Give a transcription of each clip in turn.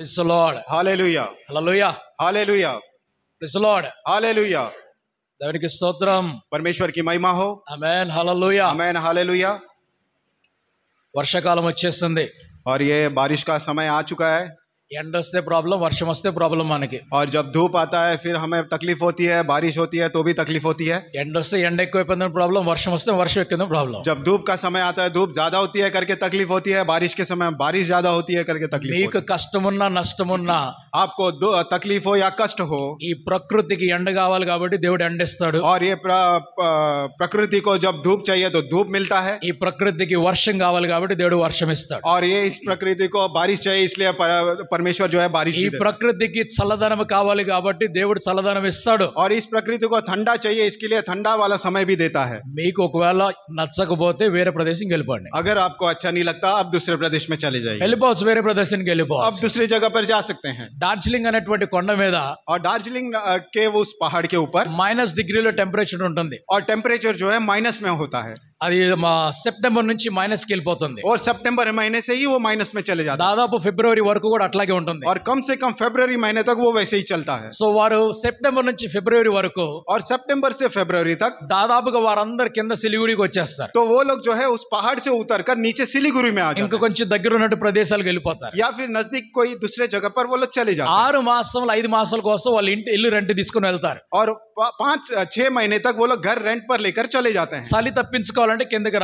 Praise the Lord. Hallelujah. Hallelujah. Hallelujah. Praise the Lord. Hallelujah. దేవునికి స్తోత్రం పరమేశ్వర్కి మహిమ హో amen హల్లెలూయా amen హల్లెలూయా వర్షాకాలం వచ్చేసింది और ये बारिश का समय आ चुका है ఎండ प्रॉब्लम ప్రాబ్లం వర్షం प्रॉब्लम ప్రాబ్లం మనకి और जब धूप आता है फिर हमें तकलीफ होती है बारिश होती है तो भी तकलीफ होती है एंड వస్తే ఎండ ఎక్కువైపోయింది ప్రాబ్లం వర్షం వస్తే जब धूप का समय आता है धूप ज्यादा होती है करके तकलीफ होती है बारिश के समय बारिश ज्यादा होती है करके तकलीफ మీకు होती కష్టం ఉన్నా आपको तकलीफ हो या कष्ट हो ఈ ప్రకృతికి ఎండ కావాలి కాబట్టి దేవుడు एंड और ये प्रकृति को जब धूप चाहिए तो धूप मिलता है ఈ ప్రకృతికి వర్షం కావాలి కాబట్టి దేవుడు वर्षम और ये इस प्रकृति को बारिश चाहिए इसलिए परमेश्वर जो है बारिश प्रकृति की चलधन कावाली देवड़ चलधन और इस प्रकृति को ठंडा चाहिए इसके लिए ठंडा वाला समय भी देता है को नचक बोते वेरे प्रदेश अगर आपको अच्छा नहीं लगता आप दूसरे प्रदेश में चले जाइए वेरे प्रदेश आप दूसरी जगह पर जा सकते हैं दार्जिलिंग अने और दार्जिलिंग के उस पहाड़ के ऊपर माइनस डिग्री टेम्परेचर उ और टेम्परेचर जो है माइनस में होता है అది మా సెప్టెంబర్ నుంచి మైనస్ కి వెళ్ళిపోతుంది ఓ సెప్టెంబర్ మైనస్ అయ్యి ఓ మైనస్ మే में దాదాపు ఫిబ్రవరి వరకు కూడా అట్లాగే ఉంటుంది కమ్ और कम से कम फरवरी महीने तक वो సో వారు సెప్టెంబర్ నుంచి ఫిబ్రవరి వరకు ఆర్ సెప్టెంబర్ సే ఫిబ్రవరి తక్ దాదాపుగా వారందరు కింద సిలిగుడికి వచ్చేస్తారు ఓ లోక్ लोग जो है उस पहाड़ से उतर कर नीचे ఇంకా కొంచెం దగ్గర ఉన్నట్టు ప్రదేశాలకు వెళ్ళిపోతారు యా ఫిర్ फिर కోయి దూసరే జగ పర్ पर वो ఆరు మాసంలో ఐదు మాసాల కోసం వాళ్ళు ఇంటి ఇల్లు రెంట్ తీసుకుని వెళ్తారు और पांच छह महीने तक वो लोग घर रेंट पर लेकर चले जाते हैं చలి తప్పించుకోవాలంటే కిందకి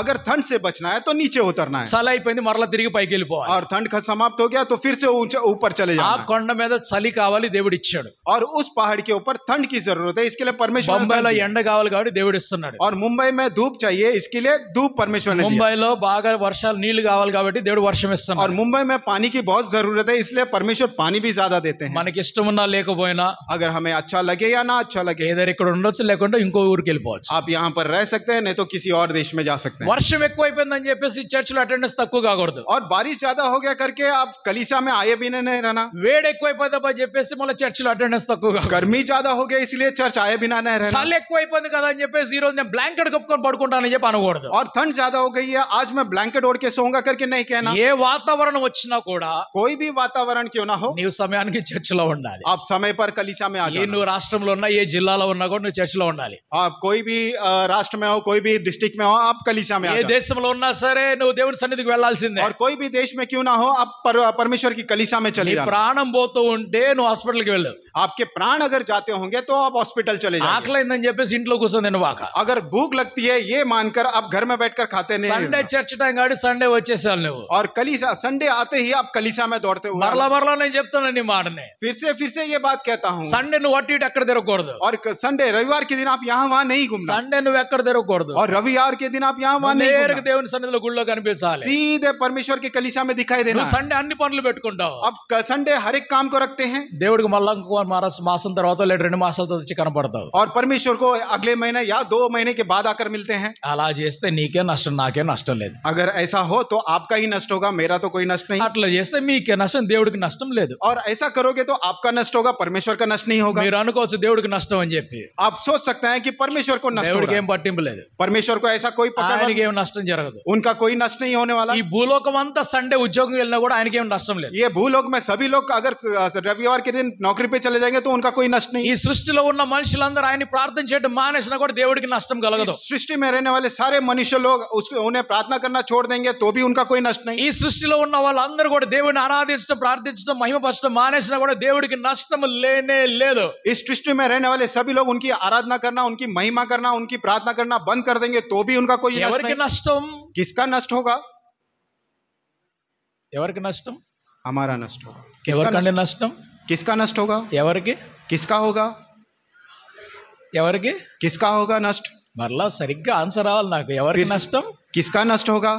अगर ठंड से बचना है तो नीचे उतरना है చలి मरला మరలా తిరిగి और ठंड का समाप्त हो गया तो फिर से ऊंचा ऊपर चले जाए जाना है। కొండ మీద तो और उस पहाड़ के ऊपर ठंड की जरूरत है इसके लिए परमेश्वर मुंबई ठंड బొంబాయిలో दी। और मुंबई में धूप चाहिए इसके लिए धूप परमेश्वर ने दिया वर्षा नील వర్షాలు నీళ్లు वर्ष కాబట్టి और मुंबई में पानी की बहुत जरूरत है इसलिए परमेश्वर पानी भी ज्यादा देते हैं मन ఇష్టం ఉన్నా లేకపోయినా अगर हमें अच्छा लगे या ना अच्छा नहीं तो किसी और देश में जा सकते हैं वर्ष चर्च तक और बारिश ज्यादा हो गया करके आप कलीसा में आए भी नहीं रहना वेड़े मतलब चर्च तक गर्मी ज्यादा हो गया इसलिए चर्च आए बिना ब्लांकेट कड़कान और ठंड ज्यादा हो गई है आज मैं ब्लैंकेट ओढ़ के सोंगा करके नहीं कहना ये वातावरण वचना कोड़ा कोई भी वातावरण क्यों ना हो नहीं समय चर्च लो आप समय पर कलिसा में आ ये राष्ट्र ये जिला चर्च ली कोई भी राष्ट्र में हो कोई भी डिस्ट्रिक्ट में हो आप कलीसिया में देश में सर देव నువ్వు దేవుని और कोई भी देश में क्यों ना हो आप पर, परमेश्वर की कलीसिया में चले प्राण ప్రాణం పోతూ ఉంటే నువ్వు आपके प्राण अगर जाते होंगे तो आप हॉस्पिटल चले जाए ఆకలేదని చెప్పేసి अगर भूख लगती है ये मानकर आप घर में बैठकर खाते नहीं संडे चर्च टाइम కాదు సండే వచ్చేసాలి और कलिसा संडे आते ही आप कलिसा में दौड़ते हो मरला మరలా నేను చెప్తాను నీ మాటనే फिर से फिर से ये बात कहता हूँ संडे నువ్వు అటు ఇటు అక్కడ తిరగకూడదు और संडे रविवार के दिन आप यहाँ वहाँ नहीं घूमना సండే నువ్వు ఎక్కడ తిరగకూడదు और रविवार के दिन आप यहाँ वहाँ नहीं संडे गुड़ సన్నిధిలో सीधे परमेश्वर के कलिशा में दिखाई देना संडे अन्य పనులు పెట్టుకుంటావు अब संडे हर एक काम को रखते हैं देवड़ మళ్ళా ఇంకో మాసం తర్వాత లేదా और परमेश्वर को अगले महीने या दो महीने के बाद आकर मिलते हैं नी के नष्ट ना के नष्ट ले अगर ऐसा हो तो आपका ही नष्ट होगा मेरा तो कोई नष्ट नहीं అట్లా చేస్తే మీకే నష్టం దేవుడికి नष्ट ले और ऐसा करोगे तो आपका नष्ट होगा परमेश्वर का नष्ट नहीं होगा మీరు అనుకోవచ్చు नष्टन आप सोच सकते हैं कि परमेश्वर को नष्ट पट्टि परमेश्वर को ऐसा कोई पता नष्ट जरूर उनका कोई नष्ट नहीं होने वाला भूलोक अंत संडे उद्योग आयन भूलोक में सभी लोग अगर रविवार के दिन नौकरी पे चले जाएंगे तो उनका कोई नष्ट नहीं सृष्टि में उ आये प्रार्थन माने देवड़ की नष्ट कल सृष्टि में रहने वाले सारे मनुष्य लोग उन्हें प्रार्थना करना छोड़ देंगे तो भी उनका कोई नष्ट नहीं सृष्टि में उन्न वाल देश महिम की नष्ट लेने में रहने वाले सभी लोग उनकी आराधना करना उनकी महिमा करना उनकी प्रार्थना करना बंद कर देंगे तो भी उनका कोई नष्ट किसका नष्ट होगा नष्ट हमारा नष्ट होगा नष्ट किसका नष्ट होगा के किसका होगा के किसका होगा नष्ट मरला सर आंसर రావాలి नष्ट किसका नष्ट होगा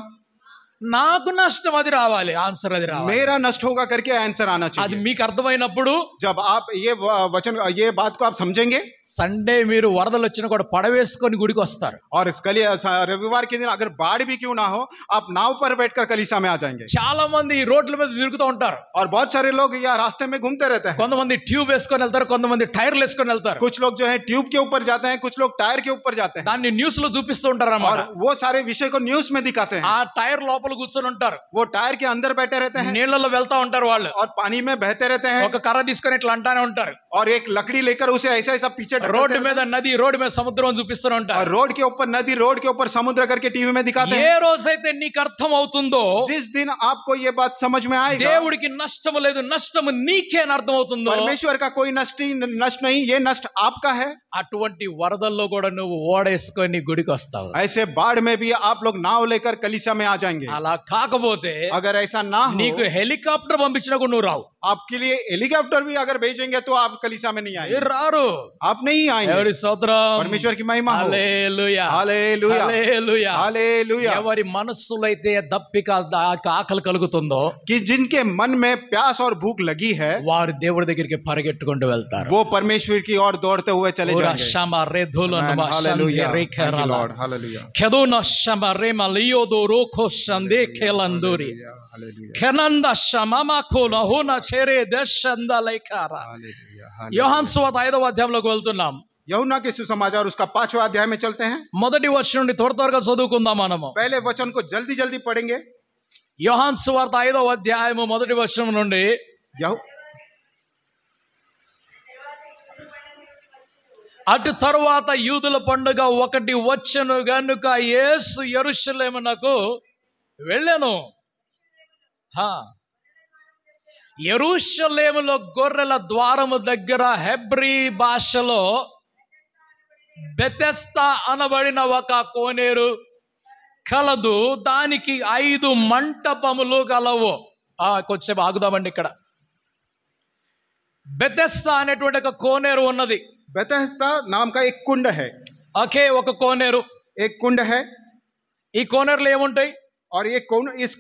నాకు నష్టం అది రావాలి ఆన్సర్ అది రావాలి मेरा नष्ट होगा करके आंसर आना అది మీకు అర్థమైనప్పుడు जब आप ये वचन ये बात को आप समझेंगे సండే మీరు వరదలు వచ్చినా కూడా పడవేసుకొని గుడికి వస్తారు और कल रविवार के दिन अगर बाढ़ भी क्यों ना हो आप नाव पर बैठकर कलीसा में आ जाएंगे చాలా మంది ఈ రోడ్ల మీద తిరుగుతూ ఉంటారు और बहुत सारे लोग या रास्ते में घूमते रहते हैं కొంతమంది ట్యూబ్ వేసుకొని వెళ్తారు కొంతమంది టైర్లు వేసుకొని వెళ్తారు कुछ लोग जो है ट्यूब के ऊपर जाते हैं कुछ लोग टायर के ऊपर जाते हैं దాన్ని న్యూస్ లో చూపిస్తూ ఉంటారు అన్నమాట और वो सारे विषय को न्यूज में दिखाते हैं ఆ టైర్ లోపల గుసలు ఉంటారు वो टायर के अंदर बैठा रहता है నీళ్ళల్లో వెళ్తా ఉంటారు వాళ్ళు আর पानी में बहते रहते हैंొక్క కారా దీస్ కొనేట్లాంటానే ఉంటారు আর এক लकड़ी लेकर उसे ऐसा ऐसा पीछे रोड में द नदी रोड में समुद्र ಅಂತ చూపిస్తరు ఉంటారు আর रोड के ऊपर नदी रोड के ऊपर समुद्र करके टीवी में दिखाते हैं ये रोजైతే నీక అర్థమవుతుందో దిస్ దిన aapko ye baat samajh mein aayega దేవుడికి నష్టం లేదు నష్టం నీకేన అర్థమవుతుందో పరమేశ్వరుрка ਕੋਈ నష్టం నష్టం नहीं ये నష్టం आपका है আর 20 వరదల్లో కూడా నువ్వు ఊడేసుకొని గుడికొస్తావు I say body maybe aap log नाव लेकर کلیసా میں آ جائیں گے అలా కాకపోతే నీకు హెలికాప్టర్ పంపించినా కూడా నువ్వు రావు आपके लिए हेलीकॉप्टर भी अगर भेजेंगे तो आप कलिसा में नहीं आए रारो आप नहीं आएंगे परमेश्वर की महिमा हाले लुया हाले लुया हाले लुया हाले लुया हमारी मनसुल दप्पी का आकल कल कि जिनके मन में प्यास और भूख लगी है वार देवर दिगर के परगेट कुंड है वो परमेश्वर की ओर दौड़ते हुए चले जाएंगे शमा रे धुलो खेदो न शमा रे खो न हो చెరే దశందలైకారా యోహాన్ సువార్త ఐదవ అధ్యాయంలోకి వెళ్తున్నాం యౌనాకి సుసమాచార్ उसका पांचवा అధ్యాయం में चलते हैं మొదటి వచనం నుండి త్వర త్వరగా చదువుకుందాం మనము पहले वचन को जल्दी जल्दी पढ़ेंगे యోహాన్ సువార్త ఐదవ అధ్యాయము మొదటి వచనం నుండి అటు తరువాత యూదుల పండుగ ఒకటి వచ్చను గనుక యేసు ఎరుషులేమునకు వెళ్ళాను ఎరుషలేములో గొర్రెల ద్వారము దగ్గర హెబ్రీ భాషలో బెతెస్తా అనబడిన ఒక కోనేరు కలదు దానికి ఐదు మంటపములు కలవు కొంచెం ఆగుదామండి ఇక్కడ బెతెస్తా అనేటువంటి ఒక కోనేరు ఉన్నది బెతెస్తా నామక ఎక్కుండ కుండ హై ఓకే ఒక కోనేరు ఎక్కుండ కుండ ఈ కోనేరులో ఏముంటాయి और ఈ कौन इस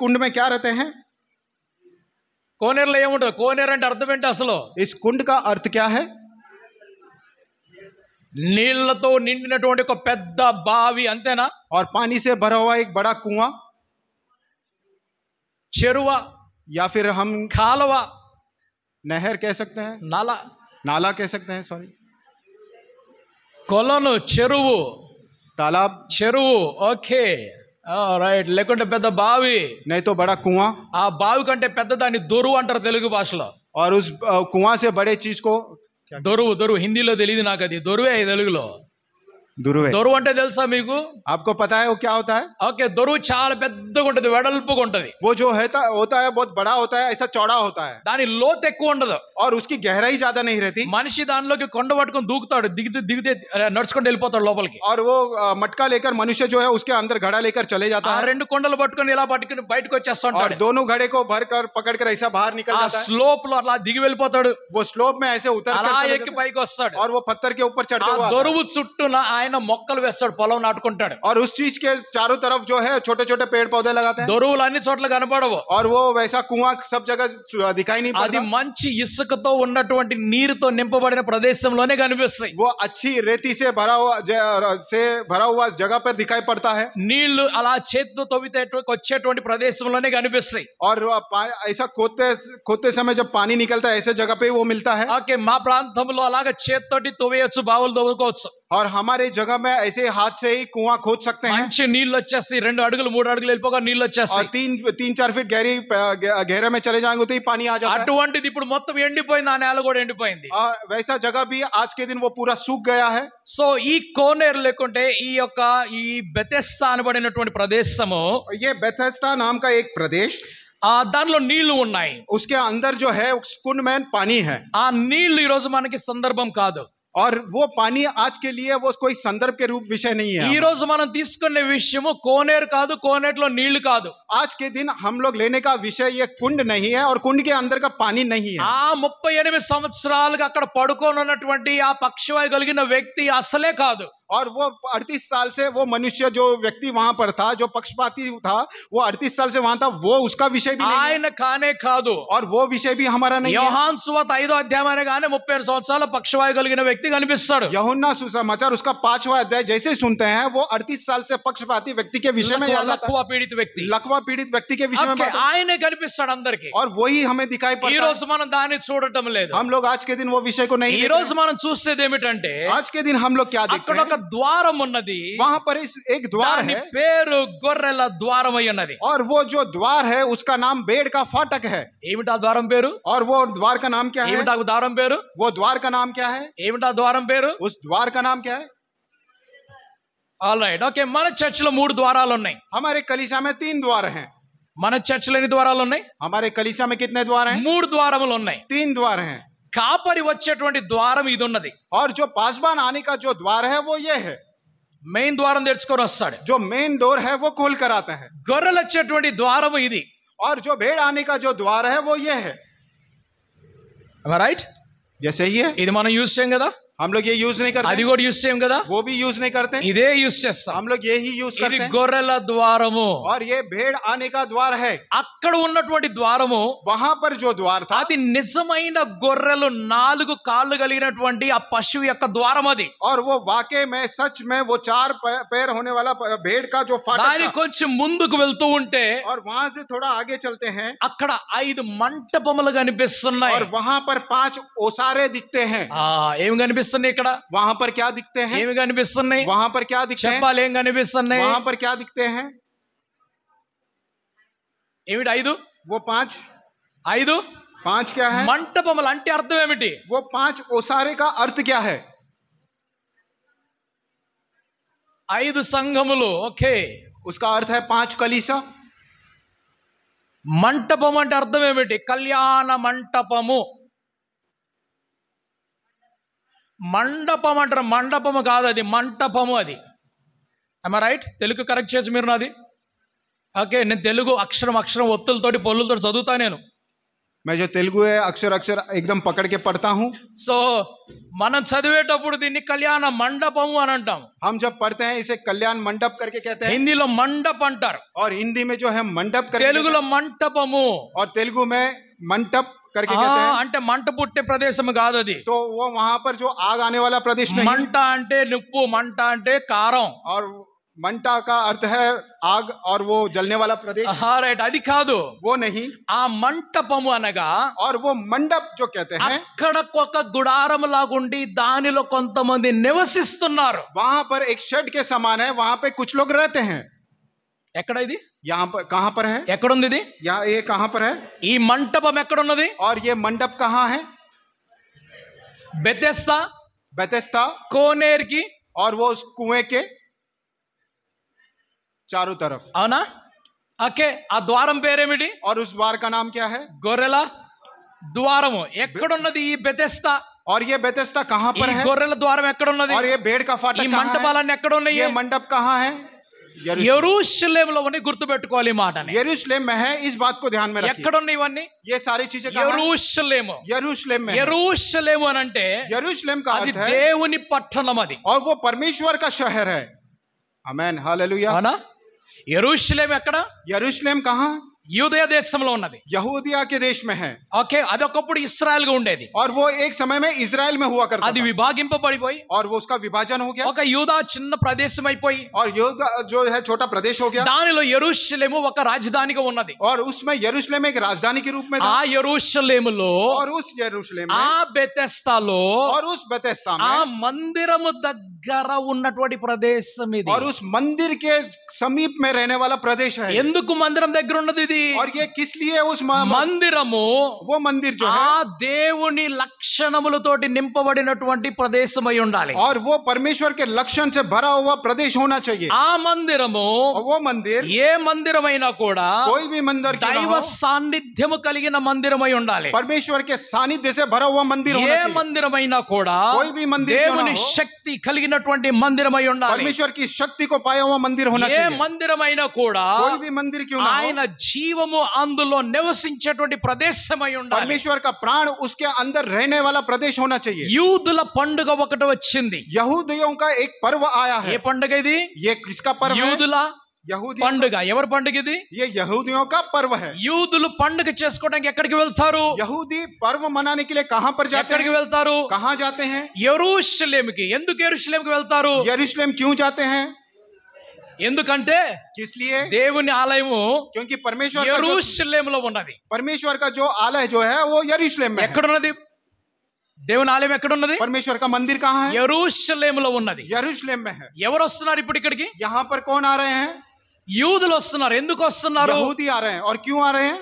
कोनेर ले यमुटो कोनेर एंड अर्थ में इंटा असलो इस कुंड का अर्थ क्या है नील तो नींद ने टोंडे को पैदा बावी अंते ना और पानी से भरा हुआ एक बड़ा कुआं चेरुवा या फिर हम खालवा नहर कह सकते हैं नाला नाला कह सकते हैं सॉरी कोलनो चेरुवो तालाब चेरुवो ओके రైట్ లేకుంటే పెద్ద బావి నైతో బడా కువా ఆ బావి కంటే పెద్ద దాన్ని దొరు అంటారు తెలుగు భాషలో ఆరు కుమాసే బడే చీసుకో దొరువు దొరువు హిందీలో తెలియదు నాకు అది దొరువే తెలుగులో దురువే దొరువు అంటే తెలుసా మీకు आपको पता है वो क्या होता है ఓకే దొరువు చాలా పెద్దగా ఉంటది వెడల్పుగా ఉంటది वो जो है होता है बहुत बड़ा होता है ऐसा चौड़ा होता है దాని లోతు ఎక్కువ ఉండదు और उसकी गहराई ज्यादा नहीं रहती మనిషి దానిలోకి కొండ పట్టుకొని దూకుతాడు దిగితే దిగితే నడుచుకుంటూ వెళ్ళిపోతాడు లోపలికి और वो मटका लेकर मनुष्य जो है उसके अंदर घड़ा लेकर चले जाता है రెండు కొండలు పట్టుకొని ఇలా పట్టుకొని బయటకు వచ్చేస్తా ఉంటాడు दोनों घड़े को भर कर पकड़ कर ऐसा बाहर निकल जाता है स्लोप లో అలా దిగి వెళ్ళిపోతాడు वो स्लोप में ऐसे उतर అలా ఎక్కి పైకి వస్తాడు और वो पत्थर के ऊपर चढ़ता हुआ దొరువు చుట్టూ आयन मोकल वेस्ट पोल नाटा और उस चीज के चारों तरफ जो है छोटे छोटे पेड़ पौधे लगाते हैं दोरूल अन्य चोट कनपड़ और वो वैसा कुआ सब जगह दिखाई नहीं अभी मंच इसक तो उठी नीर तो निंपड़ प्रदेश वो अच्छी रेती से भरा हुआ से भरा हुआ जगह पर दिखाई पड़ता है नील अला तवे प्रदेश और ऐसा खोते खोते समय जब पानी निकलता है ऐसे जगह पे वो मिलता है ओके माँ प्राथम अला तो तवेयचु बावल दवे और हमारे जगह में ऐसे हाथ से ही कुआं खोद सकते हैं मंचे नील अच्छे रेंड अड़गल मोड़ अड़गल ले पोगा नील अच्छे और तीन तीन चार फीट गहरी गहरे में चले जाएंगे तो ही पानी आ जाता है अटवंटे दी मत भी एंडी पॉइंट आने अलग और एंडी पॉइंट दी और वैसा जगह भी आज के दिन वो पूरा सूख गया है सो so, ये कोनेर ले कुंटे ये का ये बेतेस्ता ने बड़े नेटवर्क प्रदेश समो ये बेतेस्ता नाम का एक प्रदेश आ దానిలో నీళ్లు ఉన్నాయి ఉస్కే అందర్ జో पानी है మెన్ పానీ హై ఆ నీళ్లు ఈ రోజు మనకి సందర్భం और वो पानी आज के लिए वो कोई संदर्भ के रूप विषय नहीं है ईरोज मन తీసుకునే విషయము కోనేర్ కాదు आज के दिन हम लोग लेने का विषय ये कुंड नहीं है और कुंड के अंदर का पानी नहीं है आ मुफ एन संवस పడుకొని आ ఆ పక్షవాయు కలిగిన వ్యక్తి అసలే और वो 38 साल से वो मनुष्य जो व्यक्ति वहां पर था जो पक्षपाती था वो 38 साल से वहां था वो उसका विषय भी न खाने खा दो और वो विषय भी हमारा नहीं योहान सुवत ఐదో पक्षवाय అనగానే ముప్పై ఏడు సంవత్సరాల उसका पांचवा अध्याय जैसे ही सुनते हैं वो 38 साल से पक्षपाती व्यक्ति के विषय में लखवा पीड़ित व्यक्ति लखवा पीड़ित व्यक्ति के विषय में ఆయనే अंदर के और वही हमें दिखाई पड़ता ఈ రోజు మనం हम लोग आज के दिन वो विषय को नहीं ఈ आज के दिन हम लोग क्या देखते हैं ఒక वहां पर इस एक द्वार है पेर గొర్రెల द्वार और वो जो द्वार है उसका नाम बेड़ का फाटक है एमटा ద్వారం పేరు और वो द्वार का नाम क्या है एमटा ద్వారం పేరు वो द्वार का नाम क्या है एमटा ద్వారం పేరు उस द्वार का नाम क्या है ऑलराइट ओके मन चर्च मूड द्वारा हमारे कलिशा में तीन द्वार है मन चर्च लेने द्वारा ద్వారాలు हमारे कलीसिया में कितने द्वार है मूड द्वार तीन द्वार है కాపరి వచ్చేటువంటి ద్వారం ఇది అన్నో పాస్बान హానికా జో ద్వార హే వో యే హై మెయిన్ ద్వారం దేర్చ్ కో రస్తాడే జో మెయిన్ డోర్ హే వో కోల్ కరాతా హై గరల వచ్చేటువంటి ద్వారం ఇది ఆర్ జో వేడా హానికా జో ద్వార హే వో యే హై హ రైట్ జైసే హై ఇద మన యూజ్ చేం కదా हम लोग ये यूज नहीं करते अभी गोड यूज सेम कदा वो भी यूज नहीं करते इधे यूज से हम लोग ये ही यूज करते गोरेला द्वारमो और ये भेड़ आने का द्वार है अक्कड़ उन्नट द्वारमो वहां पर जो द्वार था अति निजम गोर्रेल नाग काल कल आ पशु या द्वार अदी और वो वाके में सच में वो चार पैर होने वाला भेड़ का जो फाटक कुछ मुंदक वेतू उंटे और वहां से थोड़ा आगे चलते हैं अक्कड़ ऐद मंटपमल कहीं और वहां पर पांच ओसारे दिखते हैं एम कहीं पर क्या दिखते हैं वहां पर क्या दिखते हैं वहां पर क्या दिखते हैं वो पांच आईदू पांच क्या है मंटपम अंटे अर्थवेमी वो पांच ओसारे का अर्थ क्या है ईद संघम लो ओके उसका अर्थ है पांच कलीसा मंटपम अंटे अर्थमेमी कल्याण मंटपमु మండపమండపము కాదు అది మండపము అది I am right Telugu correct చేసు మీరు నాది ఓకే నేను తెలుగు అక్షరం అక్షరం ఒత్తుల తోటి పొల్లుల తోటి చదువుతా నేను మే జో తెలుగు అక్షర అక్షరం एकदम पकड़ के पढ़ता हूं सो మనం చదివేటప్పుడు దీన్ని కళ్యాణ మండపము అని అంటాం हम जब पढ़ते हैं इसे कल्याण मंडप करके कहते हैं हिंदी लो मंडप అంటార aur hindi me jo hai mandap kar Telugu lo mandapamu aur telugu me mantap करके हाँ, कहते हैं मंट మంట प्रदेश में गाद दी तो वो वहां पर जो आग आने वाला प्रदेश नहीं मंटा अंटे నిప్పు मंटा अंटे कारों और मंटा का अर्थ है आग और वो जलने वाला प्रदेश हाँ राइट అది दो वो नहीं आ मंटप अनगा और वो मंडप जो कहते हैं అక్కడకొక గుడారం లాగుండి దానిలో కొంతమంది నివసిస్తున్నారు वहां पर एक शेड के समान है वहां पे कुछ लोग रहते हैं एकड़ा ఇది यहाँ पर कहाँ पर है एकड़ दीदी यहाँ ये कहाँ पर है ये मंडप हम एकड़ दीदी और ये मंडप कहाँ है बेतेस्ता बेतेस्ता कोनेर की और वो उस कुएं के चारों तरफ आना ओके आ द्वारम पेरे मिटी और उस द्वार का नाम क्या है गोरेला द्वारम एकड़ दीदी ये बेतेस्ता और ये बेतेस्ता कहाँ पर है गोरेला द्वारम एकड़ दीदी और ये भेड़ का फाटक मंडप वाला एकड़ नहीं ये मंडप कहाँ है यरूशलेम लो वनी గుర్తు పెట్టుకోవాలి మాటని యెరూషలేమహ ఈస్ బాత్ కో ధ్యాన్ మే రఖి ఎక్కడున్న ఇవన్నీ ఈ సారి చీజే క యెరూషలేమ యెరూషలేమ యెరూషలేమో అంటే యెరూషలేమ్ కా హా అది దేవుని పట్టణం అది ఆ పో పరమేశ్వర్ కా షహర్ హై ఆమేన్ హల్లెలూయా హానా యెరూషలేమ్ ఎక్కడా యెరూషలేమ్ కహా యూదయ దేశంలో ఉన్నది యహూదియా के देश में है ఓకే అదొకప్పుడు ఇస్రాయల్ గా ఉండేది और वो एक समय में इजराइल में हुआ करता అది విభాగింపబడిపోయి और वो उसका विभाजन हो गया ఒక యూదా చిన్న ప్రదేశం అయిపోయి और యూదా जो है छोटा प्रदेश हो गया దానిలో యెరూషలేము ఒక రాజధానిగా ఉన్నది और उसमें यरूशलेम एक राजधानी के रूप में था ఆ యెరూషలేములో और उस यरूशलेम में ఆ బెతెస్తాలో और उस బెతెస్తా में ఆ మందిరము దగ్గర దగ్గర ఉన్నటువంటి ప్రదేశం ఇది और उस मंदिर के समीप में रहने वाला प्रदेश है ఎందుకు మందిరం దగ్గర ఉన్నది ఇది और ये किस लिए उस మందిరము वो मंदिर जो ఆ దేవుని లక్షణములతోటి నింపబడినటువంటి ప్రదేశం అయి ఉండాలి और वो परमेश्वर के लक्षण से भरा हुआ प्रदेश होना चाहिए ఆ మందిరము वो मंदिर ఏ మందిరమైనా కూడా कोई भी मंदिर దైవ సాన్నిధ్యము కలిగిన మందిరం అయి ఉండాలి परमेश्वर के सानिध्य से भरा हुआ मंदिर ఏ మందిరమైనా కూడా कोई भी मंदिर దేవుని శక్తి కలిగిన కలిగినటువంటి మందిరమై ఉండాలి పరమేశ్వర్ కి శక్తి కో ఏ మందిరమైనా కూడా కోయి ఆయన జీవము అందులో నివసించేటువంటి ప్రదేశమై ఉండాలి పరమేశ్వర్ ప్రాణ ఉస్కే అందరు రేనే వాళ్ళ ప్రదేశం ఉన్న చెయ్యి యూదుల పండుగ ఒకటి వచ్చింది యహూదు కా ఏక్ పర్వ ఆయా ఏ పండుగ ఇది ఏ కిస్కా పర్వ యూదుల పండుగ ఎవరి పండుగ ఇది యహూదియో కా పర్వ హై యూదులు పండుగ చేసుకోవడానికి ఎక్కడికి వెళ్తారు యహూది పర్వ మనానికి లే కహాं पर जाते ఎక్కడికి వెళ్తారు కహాं जाते हैं యెరూషలేముకి ఎందుకు యెరూషలేముకి వెళ్తారు యెరూషలేం క్యూ जाते हैं ఎందుకంటే కిస్లియే దేవుని ఆలయము క్యూంకి పరమేశ్వర్ యెరూషలేములో ఉన్నది పరమేశ్వర్ కా జో ఆలయ జో హై वो యెరూషలేం మే ఎక్కడ ఉన్నది దేవుని ఆలయం ఎక్కడ ఉన్నది పరమేశ్వర్ కా మందిర్ కహాं హై యెరూషలేములో ఉన్నది యెరూషలేం మే హై ఎవరు వస్తున్నారు ఇప్పుడు ఇక్కడికి యహాం పర్ కోన్ ఆ రహే హై యూదులు వస్తున్నారు ఎందుకు వస్తున్నారు యహూదీ आ रहे हैं और क्यों आ रहे हैं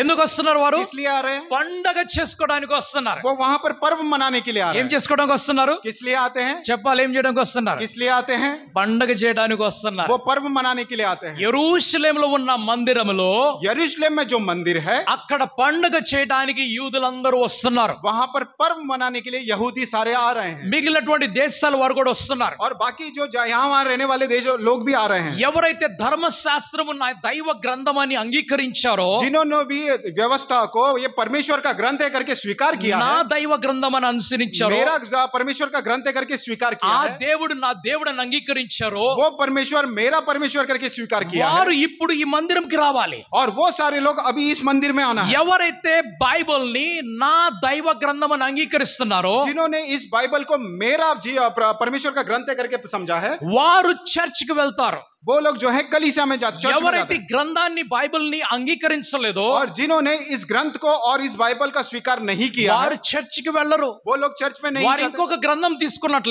ఎందుకు వస్తున్నారు వారు ఇస్లియారే పండుగ చేసుకోవడానికి వస్తున్నారు. वो वहां पर पर्व मनाने के लिए आ रहे हैं. ఏం చేసుకోవడానికి వస్తున్నారు? కిస్లీ आते हैं. చెప్పు ఏం చేయడానికి వస్తున్నారు? కిస్లీ आते हैं. పండుగ చేడడానికి వస్తున్నారు. वो पर्व मनाने के लिए आते हैं. యెరూషలేములో ఉన్న మందిరములో యెరూషలేములో जो మందిర్ है అక్కడ పండుగ చేయడానికి యూదులందరూ వస్తున్నారు. वहां पर पर्व मनाने के लिए یہودی سارے आ रहे हैं. మిగలటువంటి దేశాల వార కూడా వస్తున్నారు. আর বাকি जो यहां वहां रहने वाले देश जो लोग भी आ रहे हैं. యవరైతే ధర్మశాస్త్రము నై దైవ గ్రంథమని ఆంగీకరించారో జినోనో पूरी व्यवस्था को ये परमेश्वर का ग्रंथ है करके स्वीकार किया ना दैव గ్రంథం అని అనుసరించారు मेरा परमेश्वर का ग्रंथ है करके स्वीकार किया देवड़ ना देवड़ దేవుడు वो परमेश्वर मेरा परमेश्वर करके स्वीकार किया వారు ఇప్పుడు मंदिर మందిరంకి रावाले और वो सारे लोग अभी इस मंदिर में आना ఎవరైతే బైబిల్ ని నా దైవ గ్రంథం అని जिन्होंने इस बाइबल को मेरा परमेश्वर का ग्रंथ है करके समझा है वो चर्च को వెళ్తారు वो लोग जो है कलीसिया में जाते ఎవరైతే గ్రంథాన్ని బైబిల్ ని అంగీకరించలేదో और जिन्होंने इस ग्रंथ को और इस बाइबल का स्वीकार नहीं किया चर्च के కి వెళ్ళరు वो लोग चर्च में नहीं వారు ఇంకొక గ్రంథం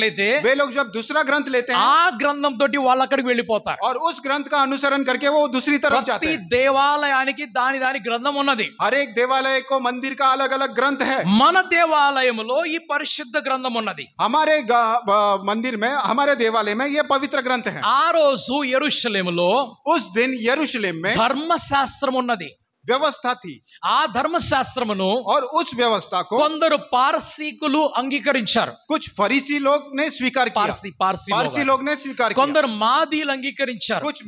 लेते वे लोग जब दूसरा ग्रंथ लेते हैं आ ग्रंथम ఆ वाला कड़ी वेली पोता है और उस ग्रंथ का अनुसरण करके वो दूसरी तरफ जाते हैं देवालय यानी कि दानी दानी ग्रंथम होना ఉన్నది हर एक देवालय को मंदिर का अलग-अलग ग्रंथ है मन देवालय लो ये परिशुद्ध ग्रंथम होना ఉన్నది हमारे मंदिर में हमारे देवालय में ये पवित्र ग्रंथ है ఆ రోజు यरूशलेम लो उस दिन यरूशलेम में धर्म शास्त्र व्यवस्था थी आ धर्म शास्त्र और उस व्यवस्था को अंदर पारसी कुलू अंगीकार कुछ फरीसी लोग ने स्वीकार किया पारसी पारसी लोग, ने स्वीकार किया अंदर मादी अंगीकार कुछ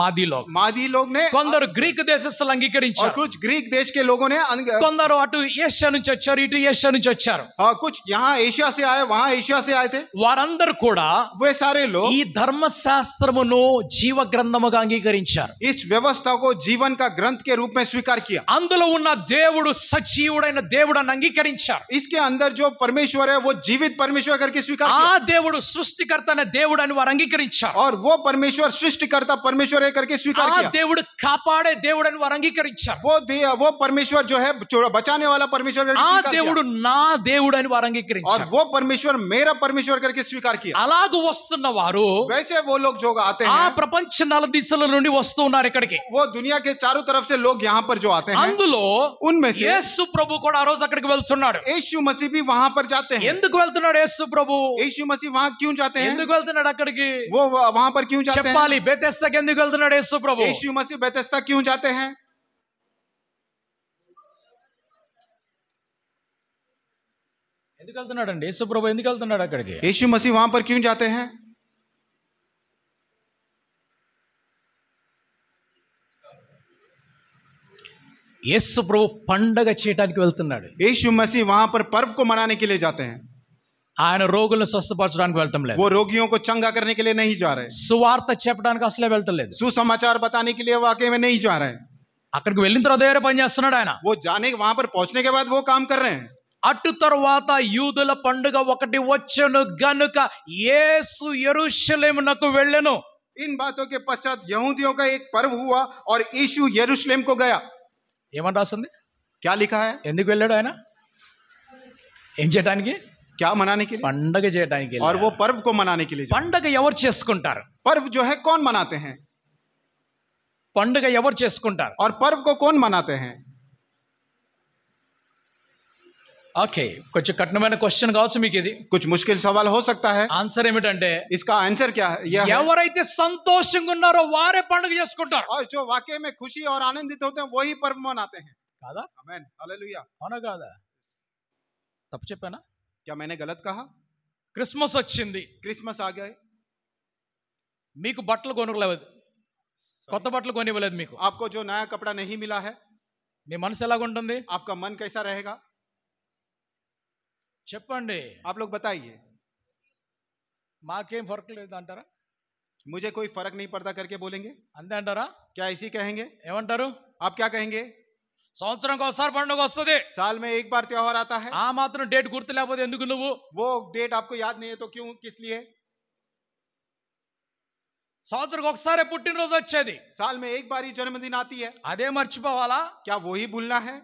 మాది ਲੋక్ మాది ਲੋక్ నే కొండర్ గ్రీక్ దేశసలంగీకరించారు కొచ్ గ్రీక్ దేశ కే లోగోనే కొండర్ వాటు ఏషియా నుంచి వచ్చారు ఇటు ఏషియా నుంచి వచ్చారు ఆ కొచ్ ఇక్కడ ఆసియా సే aaye వహ ఆసియా సే aayeతే వారందర్ కూడా వయ సరే లో ఈ ధర్మ శాస్త్రమును జీవ గ్రంథముగా ఆంగీకరించారు ఈ వ్యవస్థాకో జీవన్ కా గ్రంథ కే రూప మే స్వీకార్ కియా ఆందోలో ఉన్న దేవుడు సచివుడైన దేవుడను ఆంగీకరించారు ఇస్కే అందర్ జో పరమేశ్వర్ హే వో జీవిత్ పరమేశ్వర్ కర్కే స్వీకార్ ఆ దేవుడు సృష్టికర్తన దేవుడను వ ఆంగీకరించారు ఆర్ వో పరమేశ్వర్ సృష్టికర్త పరమ परमेश्वर है करके स्वीकार किया देवड़ खा पाड़े देवड़न वो अंगीक वो वो परमेश्वर जो है बचाने वाला परमेश्वर देवड़ ना देवड़न वो अंगीक और वो परमेश्वर मेरा परमेश्वर करके स्वीकार किया अलाग वस्तु वो वैसे वो लोग जो आते हैं प्रपंच नल दिशल वस्तु इकड़के वो दुनिया के चारों तरफ से लोग यहाँ पर जो आते हैं अंदर उनमें से यीशु प्रभु को रोज अकड़के वेल्तुना यीशु मसीह भी वहाँ पर जाते हैं ఎందుకు వెళ్తున్నాడు యేసు ప్రభు యేసు మసీహ్ వాహ క్యూ జాతే ఎందుకు వెళ్తున్నాడు అక్కడికి వో వహాన్ పర్ క్యూ జాతే చెప్పాలి బెతెస్సాకి ఎందుకు వెళ్తునాడు యేసు ప్రభు యేసు మసి ఎతస్తా క్యూ جاتے ہیں ఎందుకు వెళ్తునాడు అండి యేసు ప్రభు ఎందుకు వెళ్తునాడు అక్కడికి యేసు మసి వాంపర్ క్యూన్ جاتے ہیں యేసు ప్రభు పండగ చేయడానికి వెళ్తునాడు యేసు మసి వాంపర్ పర్వ్ కో మనانے کے لیے جاتے ہیں ఆయన రోగులను స్వస్థపరచడానికి వెళ్ళటం లేదు वो रोगियों को चंगा करने के लिए नहीं जा रहे సువార్త చెప్పడానికి అసలే వెళ్ళటం లేదు सुसमाचार बताने के लिए वाकई में नहीं जा रहे हैं అక్కడికి వెళ్ళిన తర్వాత వేరే పని చేస్తున్నాడు ఆయన वो जाने वहां पर पहुंचने के बाद वो काम कर रहे हैं అటు తరువాత యూదుల పండుగ ఒకటి వచ్చెను గనుక యేసు యెరూషలేమునకు వెళ్ళెను इन बातों के पश्चात यहूदियों का एक पर्व हुआ और यीशु यरूशलेम को गया ఏమని రాస్తుంది क्या लिखा है ఎందుకు వెళ్ళాడు ఆయన ఏం చేయడానికి क्या मनाने के लिए पंडग చేయడానికి के लिए और वो पर्व को मनाने के लिए పండగ ఎవరు చేసుకుంటారు पर्व जो है कौन मनाते हैं పండగ ఎవరు చేసుకుంటారు और पर्व को कौन मनाते हैं ఓకే కొంచెం కఠినమైన క్వశ్చన్ కావచ్చు మీకు ఇది कुछ मुश्किल सवाल हो सकता है ఆన్సర్ ఏమిటంటే इसका आंसर क्या है यह है ఎవరైతే సంతోషంగా ఉన్నారో వారే పండుగ చేసుకుంటారు और जो वाकई में खुशी और आनंदित होते हैं वही पर्व मनाते हैं కాదా ఆమేన్ హల్లెలూయా అవునా కాదా తప్పు చెప్పానా क्या मैंने गलत कहा क्रिसमस क्रिसमस आ गए बटल कोत बटल को आपको जो नया कपड़ा नहीं मिला है मे मन एला आपका मन कैसा रहेगा चपंडे आप लोग बताइए माके फर्क लेदारा मुझे कोई फर्क नहीं पड़ता करके बोलेंगे अंदर क्या इसी कहेंगे एवं आप क्या कहेंगे साल में एक बार त्योहार आता है आमात्र डेट गुर्त ले वो डेट आपको याद नहीं है तो क्यों किस लिए संवसार पुटन रोज वेदी साल में एक बार ही जन्मदिन आती है अदे वाला क्या वो ही भूलना है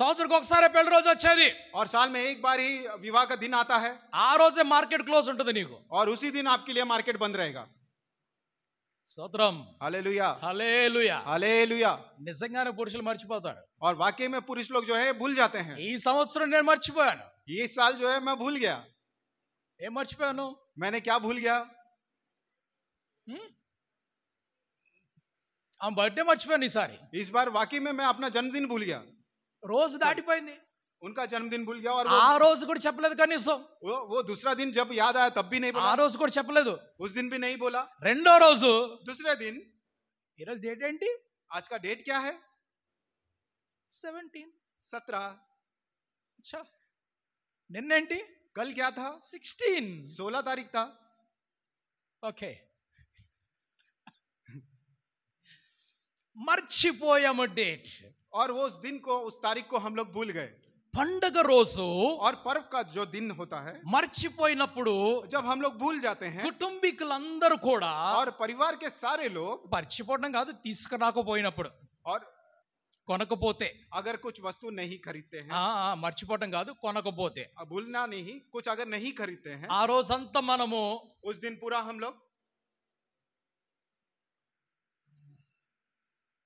संवसार पेड़ रोज वेदी और साल में एक बार ही विवाह का दिन आता है आ रोजे मार्केट क्लोज उ और उसी दिन आपके लिए मार्केट बंद रहेगा స్తోత్రం హల్లెలూయా హల్లెలూయా హల్లెలూయా నిజంగానే పురుషులు మర్చిపోతారు और वाकई में पुरुष लोग जो है भूल जाते हैं ఈ సంవత్సరం నేను మర్చిపోయాను ఈ साल जो है मैं भूल गया ఏ మర్చిపోయాను मैंने क्या भूल गया हुँ? ఆ బర్త్డే మర్చిపోయాను ఈసారి इस बार वाकई में मैं अपना जन्मदिन भूल गया రోజు దాటిపోయింది उनका जन्मदिन भूल गया और आ रोज కూడా చెప్పలేదు కనీసం वो वो दूसरा दिन जब याद आया तब भी नहीं बोला आ रोज రోజు चपले చెప్పలేదు उस दिन भी नहीं बोला రెండో రోజు दूसरे दिन ఈ రోజు డేట్ ఏంటి आज का डेट क्या है 17 17 अच्छा निन्न एंटी कल क्या था 16 16 तारीख था ఓకే మర్చిపోయాము డేట్ और वो उस दिन को उस तारीख को हम लोग भूल गए पंडग रोजु और पर्व का जो दिन होता है मर्ची जब हम लोग भूल जाते हैं कुटुंबिक अंदर और परिवार के सारे लोग मर्ची पोन और को पोते अगर कुछ वस्तु नहीं खरीदते हैं हाँ मर्ची पोटन का कोनक पोते भूलना नहीं कुछ अगर नहीं खरीदते हैं आ रोज मनमो उस दिन पूरा हम लोग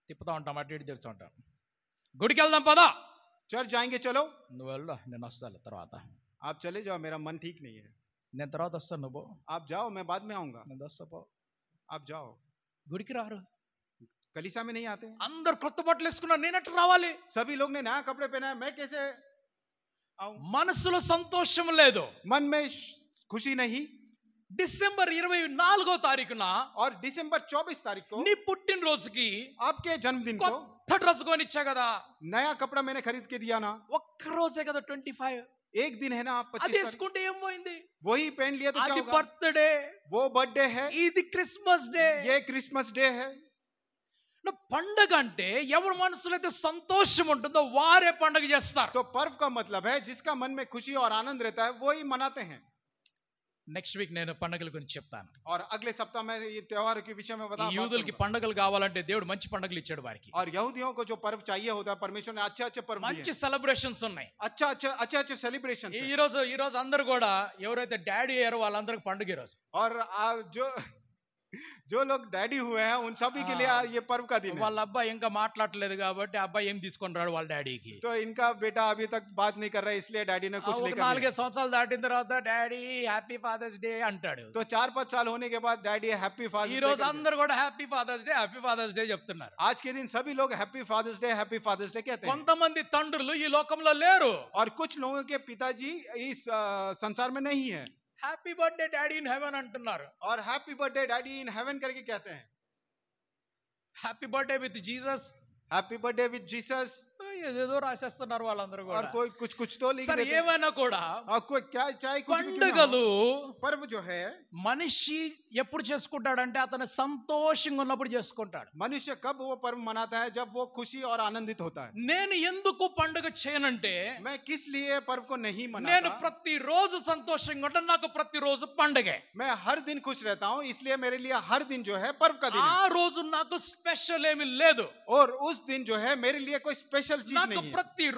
तिपता उठा मटी तिरता गुड़ के पदा चर्च जाएंगे चलो आप चले जाओ मेरा मन ठीक नहीं है आप जाओ मैं बाद में आऊंगा आप जाओ गुड़की रहा कलिसा में नहीं आते अंदर रावाले सभी लोग ने नया कपड़े पहना है मैं कैसे మనసులో సంతోషం లేదు మన మే ఖుషి నహి డిసెంబర్ ఇరవై నాలుగో తారీఖున ఆర్ డిసెంబర్ చౌబీస్ తారీఖు నీ పుట్టిన రోజుకి आपके जन्मदिन को थर्ड रोज को इच्छा कदा नया कपड़ा मैंने खरीद के दिया ना एक रोज है कदा 25 एक दिन है ना पच्चीस कुंटे हम वही वही पहन लिया तो क्या होगा बर्थडे वो बर्थडे है ईद क्रिसमस डे ये क्रिसमस डे है ना पंडग अंटे मन मनुष्य लेते संतोष मुट्ठ तो वारे पंडग जस्ता तो पर्व का मतलब है जिसका मन में खुशी और आनंद रहता है वो ही मनाते हैं నెక్స్ట్ వీక్ నేను పండుగల గురించి చెప్తాను और अगले सप्ताह ఈ ये त्योहार के विषय యూదులకి పండుగలు కావాలంటే దేవుడు మంచి పండుగలు ఇచ్చాడు వారికి और यहूदियों को जो पर्व चाहिए होता है परमेश्वर ने अच्छे अच्छे మంచి సెలబ్రేషన్స్ ఉన్నాయి అచ్చా అచ్చా అచ్చా అచ్చా సెలబ్రేషన్స్ ఈ రోజు ఈ రోజు అందరూ కూడా ఎవరైతే డాడీ అయ్యారో వాళ్ళందరికీ పండుగ ఈ రోజు और जो जो लोग डैडी हुए हैं उन सभी के लिए हाँ। ये पर्व का दिन वाल अब्बा इंका మాట్లాడలేదు కాబట్టి అబ్బాయి ఏం తీసుకుంటాడు डैडी की तो इनका बेटा अभी तक बात नहीं कर रहा इसलिए डैडी ने कुछ लेकर నాలుగే సంవత్సరాలు దాటిన తర్వాత डैडी हैप्पी फादर्स डे అంటాడు तो चार पांच साल होने के बाद डैडी हैप्पी फादर्स ఈ अंदर అందరూ happy father's day happy father's day जब आज के दिन सभी लोग happy father's day happy father's day कहते हैं लो ये ఈ లోకంలో లేరు और कुछ लोगों के पिताजी इस संसार में नहीं है happy birthday daddy in heaven అంటున్నారు और happy birthday daddy in heaven करके कहते हैं happy birthday with Jesus happy birthday with Jesus అయ్యో నేను రాష్టస్తున్నారు వాళ్ళందరూ కూడా కొయి కొచ్ కొచ్ తో లిక్ సర్ యే వన కూడా అక్వ చాయ్ కొండగల పర్వ జోహ మనిషి ఎప్పుడు చేసుకుంటాడు అంటే అతను సంతోషంగా ఉన్నప్పుడు చేసుకుంటాడు మనిషి कब वो पर्व मनाता है जब वो खुशी और आनंदित होता है నేను ఎందుకు పండుగ చేయను అంటే मैं किस लिए पर्व को नहीं मना मैं ప్రతి రోజు సంతోషంగా ఉంటాను నాకు ప్రతి రోజు పండగే मैं हर दिन खुश रहता हूं इसलिए मेरे लिए हर दिन जो है पर्व का दिन है हर रोज నాకు స్పెషల్ ఏమీ లేదు aur us din jo hai mere liye koi special special चीज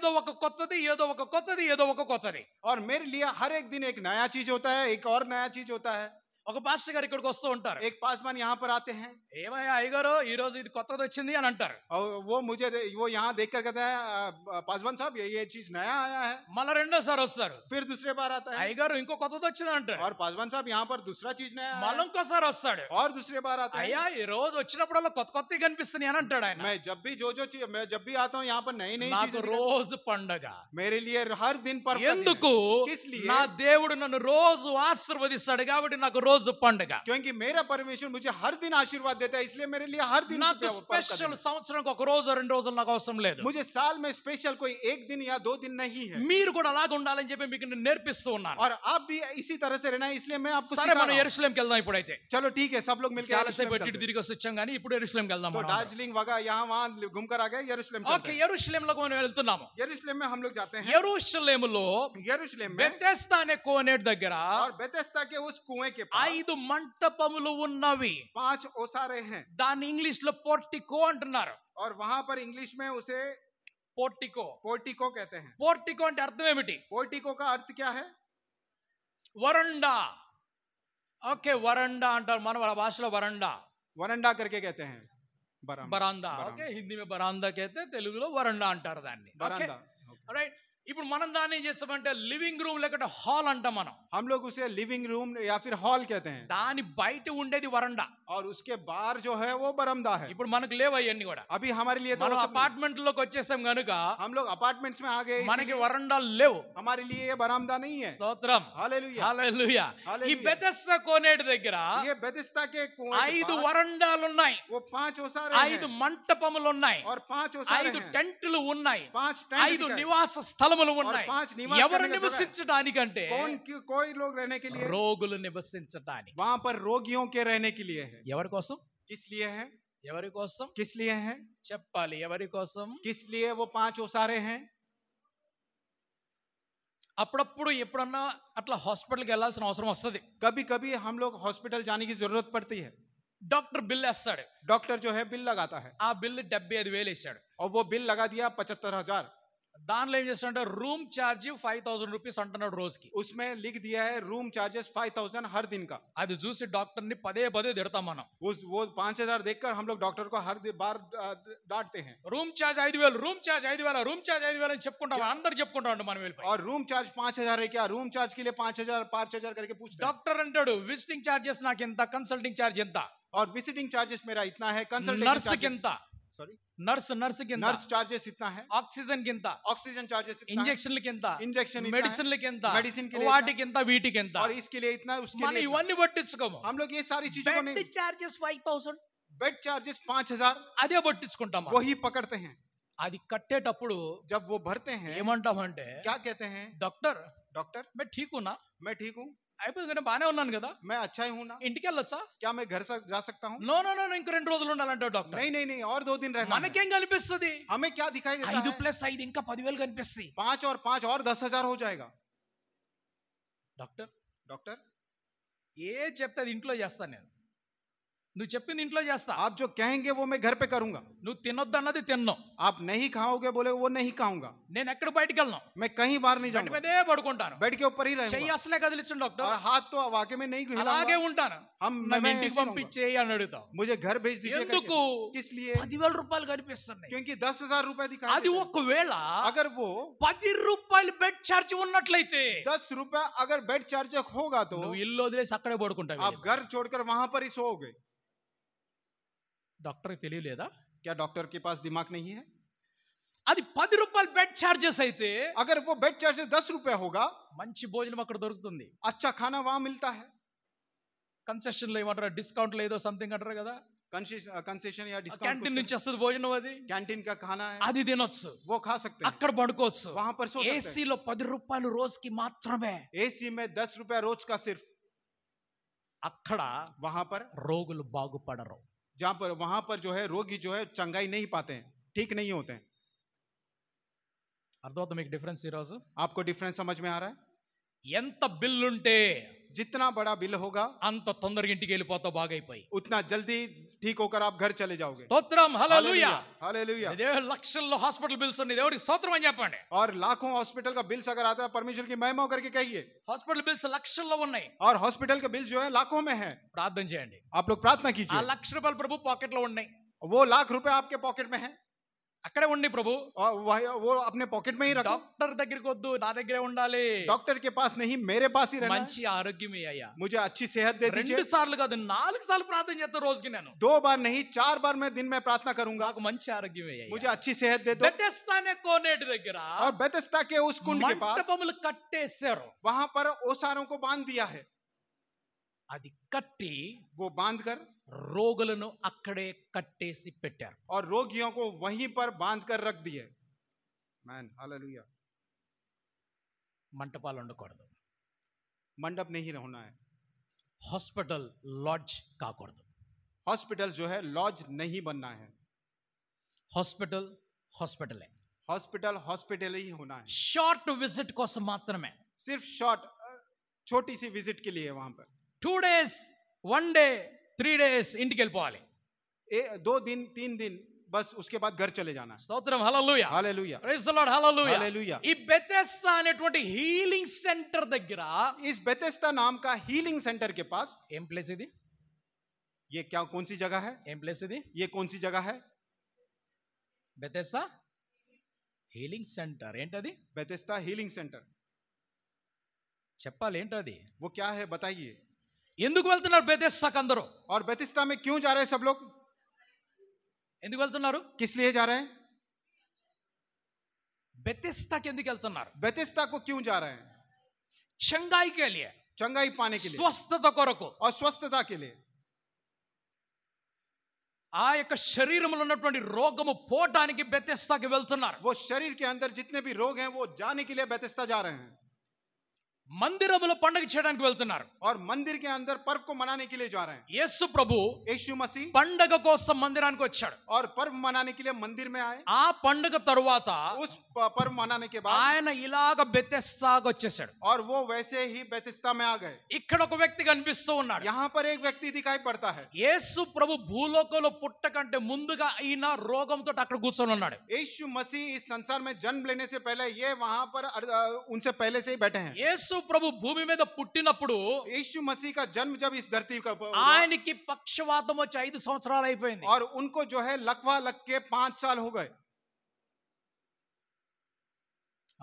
दो नहीं है दे ये दो वक्त कोता दे ये दो वक्त कोता दे और मेरे लिए हर एक दिन एक नया चीज होता है एक और नया चीज होता है ఒక పాస్పర్ గారు ఇక్కడికి వస్తా ఉంటారు ఏక్ పాస్మాన్ यहां पर आते हैं ए भाई आइए करो ये रोज ये కొత్తదొచ్చింది అని అంటారు అవో ముజే वो यहां देखकर कहता है पासवान साहब यही चीज नया आया है మలరెండో సార్ వస్తారు फिर दूसरे बार आता है आइए करो इनको కొత్తదొచ్చింది అంటారు और पासवान साहब यहां पर दूसरा चीज नया आया मालूम कैसा रस्ता और दूसरे बार आता है आया ये रोज వచ్చినప్పుడు అల కొత్త కొత్తగా అనిపిస్తుని అని అంటాడు ఆయన మే జబ్బీ జోజో మే జబ్బీ ఆతా హ యహ ప నయ నయ చీజ్ రోజ్ పండగా मेरे लिए हर दिन पर यंदकु किसलिए నా దేవుడు నన్ను రోజ్ ఆశీర్వదిస్తాడు కాబట్టి నాకు रोज పండుగ क्योंकि मेरा परमेश्वर मुझे हर दिन आशीर्वाद देता है इसलिए मेरे लिए हर दिन ना तो स्पेशल संवत्सर को रोज और रोज ఒక రోజు मुझे साल में स्पेशल कोई एक दिन या दो दिन नहीं है मीर को अलग ఉండాలని और आप भी इसी तरह से रहना है इसलिए मैं आपको सारे सिखा यरूशलेम के हूं। चलो ठीक है सब लोग मिलकर చాలాసేపు ఎరుషలేम ఎట్టి ఇప్పుడు ఎరుసలేంకి వెళ్దాం तो మనం दार्जिलिंग वगैरह यहाँ वहाँ घूमकर आ गए यरूशलेम ఓకే चलते हैं। మనం వెళ్తున్నాము यरूशलेम में हम लोग जाते हैं యెరూషలేములో यरूशलेम में బెతెస్తా అనే కోనేటి దగ్గర और बेतेस्ता के उस कुएं के ఐదు మంటపములు ఉన్నవి पांच ఓసారే హై దాని ఇంగ్లీష్ లో పోర్టికో అంటున్నారు ఆర్ వహా పర్ ఇంగ్లీష్ మే ఉసే పోర్టికో పోర్టికో కహతే హై పోర్టికో అంటే అర్థం ఏమిటి పోర్టికో కా अर्थ క్యా హై వరండా ఓకే వరండా అంటారు మన భాషలో వరండా వరండా కర్కే కహతే హై बरामदा ఓకే హిందీ మే బరాందా కహతే తెలుగులో వరండా అంటారు దాన్ని ఓకే बरामदा రైట్ ఇప్పుడు మనం దాన్ని చేస్తామంటే లివింగ్ రూమ్ లేకపోతే హాల్ అంటాం మనం हम लोग उसे लिविंग रूम या फिर हॉल దాని బయట ఉండేది వరండా और उसके बाहर जो है वो बरमदा है ఇప్పుడు మనకు లేవు అవన్నీ కూడా अभी हमारे लिए మనం అపార్ట్మెంట్ లోకి వచ్చేసాం కనుక हम लोग अपार्टमेंट्स में మనకి इसीलिए లేవు हमारे लिए ये बरामदा नहीं స్తోత్రం హల్లెలూయా హల్లెలూయా. ఈ బెదెస్సా కోనేటి దగ్గర ये बेदिस्ता के ఐదు వరండాలు ఉన్నాయి वो पांच ओसारे ఐదు हैं మంటపములు ఉన్నాయి और पांच ओसारे ఐదు టెంట్లు ఉన్నాయి पांच ఐదు నివాస స్థలం స్థలములు ఉన్నాయి ఎవరు నివసించడానికంటే కోయి లోగ్ रहने के लिए రోగులు నివసించడానికి वहां पर रोगियों के रहने के लिए है ఎవరి కోసం किस लिए है ఎవరి కోసం కిస్ లియే హై చెప్పాలి ఎవరి కోసం కిస్ లియే वो पांच ओसारे हैं అప్పుడప్పుడు ఎప్పుడన్నా అట్లా హాస్పిటల్కి వెళ్ళాల్సిన అవసరం వస్తుంది కభీ కభీ హమ్ లోగ్ హాస్పిటల్ జానికి జరూరత్ పడతీ హై డాక్టర్ బిల్ వేస్తాడు డాక్టర్ జో హై బిల్ లగాతా హై ఆ బిల్ డెబ్బై ఐదు వేలు వేసాడు ఓ బిల్ లగా దియా పచత్తర్ హజార్ దాన్లేం ఏం చేస్తారంట రూమ్ చార్జ్ 5000 రూపాయలు అంటన్నారు రోజుకి उसमें लिख दिया है रूम चार्जेस 5000 हर दिन का आज जो से डॉक्टरని పదే పదే తిడతామనం 5000 देखकर हम लोग डॉक्टर को हर दिन बार डांटते हैं रूम चार्ज ఐదివల రూమ్ చార్జ్ ఐదివల రూమ్ చార్జ్ ఐదివలని చెప్పుకుంటాం అందరూ చెప్పుకుంటాం మనం ఎలిపారు আর రూమ్ చార్జ్ 5000 ఏ kìా రూమ్ చార్జ్ కిలే 5000 5000 करके पूछ డాక్టర్ అంటాడు विजिटिंग चार्जेस నాకి ఎంత కన్సల్టింగ్ చార్జ్ ఎంత aur विजिटिंग चार्जेस मेरा इतना है कंसल्टिंग ఎంత ಸಾರಿ नर्स ನರ್ಸ್ ಗಿಂತ ನರ್ಸ್ ಚಾರ್ಜಸ್ ಇतना है ऑक्सीजन ಗಿಂತ ऑक्सीजन चार्जेस इंजेक्शन ಗಿಂತ इंजेक्शन मेडिसिन ಗಿಂತ मेडिसिन के लिए వాటికింత వీటికింత और इसके लिए इतना उसके लिए ఇవన్నీ పట్టించుకోము हम लोग ये सारी चीजों को नहीं बेड चार्जेस 5000 बेड चार्जेस 5000 आधे అదే పట్టించుకుంటాం वही पकड़ते हैं आदि అది కట్టేటప్పుడు जब वो भरते हैं ఏమంటామంటే क्या कहते हैं डॉक्टर डॉक्टर मैं ठीक हूं ना मैं ठीक हूं айப்போ ಏನ ಬಾನಾ ವರ್ನನನು ಕದಾ ಅಮೇ ಅಚ್ಚಾಯ ہوں ನಾ ಇಂಟ್ ಕ್ಯಾ ಲಚ್ಚಾ ಕ್ಯಾ ಮೇ ಘರ್ ಸೆ ಜಾ ಸಕ್ತಾ ہوں ನೋ ನೋ ನೋ ನೋ ಇಂ ಕರೆಂ ರೋಜಲು ಉಂಡಲ ಅಂತ ಡಾಕ್ಟರ್ ನೈ ನೈ ನೈ ಆರ್ ದೋ ದಿನ್ ರಹನಾ ಮನಕೆ ಏಂ ಕನ್ಪಿಸ್ತದಿ ಅಮೇ ಕ್ಯಾ ದಿಖಾಯಿ دیتا 5+5 ಇಂಕಾ 10000 ಕನ್ಪಿಸ್ತದಿ 5 ಆರ್ 5 ಆರ್ 10000 ಹೋ ಜಾಯೇಗಾ ಡಾಕ್ಟರ್ ಡಾಕ್ಟರ್ ಏ ಜೆಪ್ತಾದ ಇಂಟ್ಲೋ ಯಸ್ತಾ ನೆ ను చెప్పింది ఇంట్లో చేస్తా. आप जो कहेंगे वो मैं घर पे करूंगा. ను తినొద్దన్నాది తిన్నం. आप नहीं खाओगे बोले वो नहीं खाऊंगा. నేను ఎక్కడికి బైటికల్ను. मैं कहीं बार नहीं जाऊं. బెడి బడుకుంటాను. బెడికెప్పరి ఇలా. صحیح అసలే కదలుచుండి డాక్టర్. আর হাত তো ವಾગેమే نہیں ಹಿড়াব. आगे ఉంటాను. हम मेंटी पंप ఇచ్చే అన్నడుత. मुझे घर भेज दीजिए. ఎందుకు? 10000 రూపాయలు కడిపిస్తన్న. ఎందుకి 10000 రూపాయలు కడిపిస్తన్న. అది ఒకవేళ अगर वो 10 రూపాయలు బెడ్ చార్జ్ ఉన్నట్లయితే. 10 రూపాయ अगर बेड चार्ज होगा तो. ను ఇల్లుhodలే సకడే పోడుకుంటావి. आप घर छोड़कर वहां पर ही सोओगे. డాక్టర్కి తెలియలేదా క్యా డాక్టర్ కి పాస్ దిమాగ్ नहीं అది పది రూపాయలు బెడ్ చార్జెస్ అయితే అగర్ వో బెడ్ चार्जेस दस రూపాయ హోగా మంచి భోజనం అక్కడ దొరుకుతుంది ఖానా వా మిల్తా मिलता కన్సెషన్ లో ఏమంటారు డిస్కౌంట్ లేదో సంథింగ్ అంటారు కదా కన్సెషన్ uh, या క్యాంటీన్ నుంచి వస్తుంది భోజనం అది అది అక్కడ పడుకోవచ్చు పది రూపాయలు రోజుకి మాత్రమే ఏసీ एसी అక్కడ वहाँ पर రోగులు బాగుపడరు जहां पर वहां पर जो है रोगी जो है चंगाई नहीं पाते हैं ठीक नहीं होते हैं आपको डिफरेंस समझ में आ रहा है बिल्लुंटे जितना बड़ा बिल होगा अंत तुंदर इंटी के उतना जल्दी ठीक होकर आप घर चले जाओगे हॉस्पिटल बिल्स और लाखों हॉस्पिटल का बिल्स अगर आता है परमेश्वर की महिमा करके कहिए हॉस्पिटल बिल्स लक्षల్లో ఉన్నాయి और हॉस्पिटल के बिल जो है लाखों में है प्रार्थना आप लोग प्रार्थना कीजिए लक्ष्य रूपये प्रभु पॉकेट लोन नहीं वो लाख रुपए आपके पॉकेट में है అక్కడే ఉండి ప్రభు वो अपने पॉकेट में ही रखो डॉक्टर దగ్గరికి వద్దు నా దగ్గరే ఉండాలి డాక్టర్ के पास नहीं मेरे पास ही रहना మంచి ఆరోగ్యం అయ్యా मुझे अच्छी सेहत दे दीजिए రెండు సార్లు కాదు నాలుగు సార్లు ప్రార్థన చేస్తా రోజుకి నేను दो बार नहीं चार बार मैं दिन में प्रार्थना करूंगा నాకు మంచి అయ్యా मुझे अच्छी सेहत दे दो బెతెస్తా అనే కోనేటి దగ్గర के उस మంటపములు वहां पर ओसारों को बांध दिया है అది కట్టి बांध कर రోగులను అక్కడే కట్టేసి పెట్టారు और रोगियों को वहीं पर बांध कर रख दिए मैन हालेलुया మంటపాలు ఉండకూడదు मंडप नहीं होना है హాస్పిటల్ లాడ్జ్ కాకూడదు हॉस्पिटल जो है लॉज नहीं बनना है హాస్పిటల్ హాస్పిటలే हॉस्पिटल हॉस्पिटल ही होना है షార్ట్ విజిట్ కోసం మాత్రమే सिर्फ शॉर्ट छोटी सी विजिट के लिए वहां पर two days one day three days ఇంటికి వెళ్ళిపోవాలి ఏ దో దిన్ తీన్ దిన్ బస్ ఉస్కే బాద్ ఘర్ చలే జానా స్తోత్రం hallelujah hallelujah praise the lord hallelujah hallelujah ఈ బెథెస్దా అనేటువంటి హీలింగ్ సెంటర్ దగ్గర ఇస్ బెథెస్దా నామ్ కా హీలింగ్ సెంటర్ కే పాస్ ఏం ప్లేస్ ఇది ये क्या कौन सी जगह है एम प्लेस दी ये कौन सी जगह है बेतेस्ता హీలింగ్ సెంటర్ ఏంటది బెతెస్తా హీలింగ్ సెంటర్ చెప్పాలి ఏంటది वो क्या है बताइए ఎందుకు వెళ్తున్నారు బెథెస్సాకి అందరూ और बेतिस्ता में क्यों जा रहे हैं सब लोग ఎందుకు వెళ్తున్నారు किस लिए जा रहे हैं బెథెస్సాకి ఎందుకు వెళ్తున్నారు बेतिस्ता को क्यों जा रहे हैं చంగాయి కెలియే चंगाई पाने के लिए స్వస్థత కొరకు और स्वस्थता के लिए ఆ యొక్క శరీరంలో ఉన్నటువంటి రోగము పోవటానికి బెతెస్తాకి వెళ్తున్నారు वो शरीर के अंदर जितने भी रोग हैं वो जाने के लिए बेतिस्ता जा रहे हैं మందిరములో పండగ చేయడానికి వెళ్తున్నారు. ఆర్ మందిర్ కి అందర్ పర్వ్ కో మనానే కేలియ్ జా రహే హై. యేసు ప్రభు యేషు మసీ పండగ కోసం మందిరానికి వచ్చాడు. ఆర్ పర్వ్ మనానే కేలియ్ మందిర్ మే aaye. ఆ పండగ తర్వాత ఉస్ పర్వ్ మనానే కే బాద్ ఆయనా హీలాగ బెతిస్తాగ వచ్చేసాడు. ఆర్ వో వైసే హి బెతిస్తా మే ఆ గయే. ఇఖడో కో వ్యక్తి కనిపిస్తు ఉన్నాడు. యహ పర్ ఏక్ వ్యక్తి దిఖai పడ్తా హై. యేసు ప్రభు భూలోక లో పుట్టకంటే ముందుగా ఇనా రోగంతోట అక్కడ కూర్చోనున్నాడు. యేషు మసీ ఈ సంసార్ మే జన్మ లెనే సే పహలే యే వహాన్ పర్ ఉన్సే పహలే సే ఇ بیٹే హై. యేసు ప్రభు భూమి మీద పుట్టినప్పుడు యేసు మసీహ్ కా జన్మ జబ్ ఇస్ ధర్తీ కా ఆయనకి పక్షవాతం వచ్చి 5 సంవత్సరాలు అయిపోయింది और उनको जो है लकवा लग के 5 साल हो गए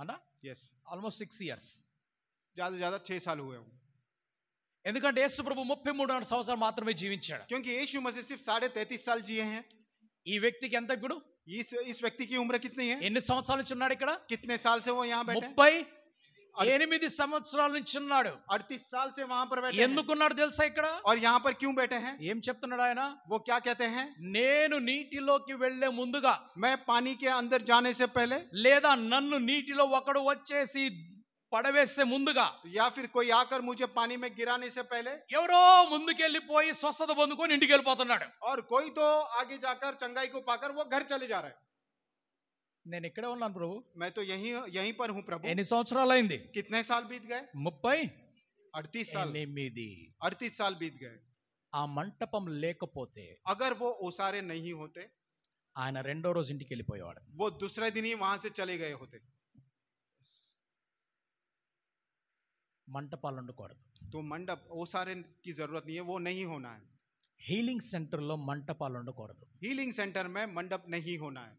है ना यस ఆల్మోస్ట్ 6 ఇయర్స్ ज्यादा ज्यादा 6 साल हुए होंगे ఎందుకంటే యేసు ప్రభు 33 సంవత్సరం మాత్రమే జీవించాడు क्योंकि యేసు మసీహ్ सिर्फ 33.5 साल जिए हैं ఈ వ్యక్తికి ఎంత ఇప్పుడు इस इस व्यक्ति की उम्र कितनी है ఎన్ని సంవత్సరాల నుంచి ఉన్నాడు ఇక్కడ कितने साल से वो यहाँ बैठे 30 ఎనిమిది సంవత్సరాల నుంచి ఉన్నాడు అడతీస్ సాల్ సే వహా పర్ బైఠే ఎందుకున్నాడు తెలుసా ఇక్కడ ఆర్ యహా పర్ క్యూ బైఠే హై ఏం చెప్తున్నాడు ఆయన वो क्या कहते हैं నేను నీటిలోకి వెళ్ళే ముందుగా मैं पानी के अंदर जाने से पहले లేదా నన్ను నీటిలో ఒకడు వచ్చేసి పడవేసే ముందుగా యా ఫిర్ కోయి ఆకర్ ముజే పానీ మే గిరానే సే పహలే ఎవరో ముందుకెళ్ళిపోయి స్వస్థత పొందుకొని ఇంటికి వెళ్ళిపోతున్నాడు ఆర్ కోయి తో ఆగే జాకర్ చంగాయి కో పాకర్ వో ఘర్ చలే జా రహా నేను ఇక్కడే ఉన్నాను ప్రభు मैं तो यहीं यहीं पर हूँ प्रभु ఎన్ని సంవత్సరాలు అయింది कितने साल बीत गए ముప్పై अड़तीस साल ఎనిమిది अड़तीस साल बीत गए ఆ మంటపం లేకపోతే अगर वो ओसारे नहीं होते ఆయన రెండో రోజు ఇంటికి వెళ్ళిపోయేవాడు वो दूसरे दिन ही वहां से चले गए होते మంటపాలు ఉండకూడదు तो मंडप ओसारे की जरूरत नहीं है वो नहीं होना है హీలింగ్ సెంటర్లో మంటపాలు ఉండకూడదు हीलिंग सेंटर में मंडप नहीं होना है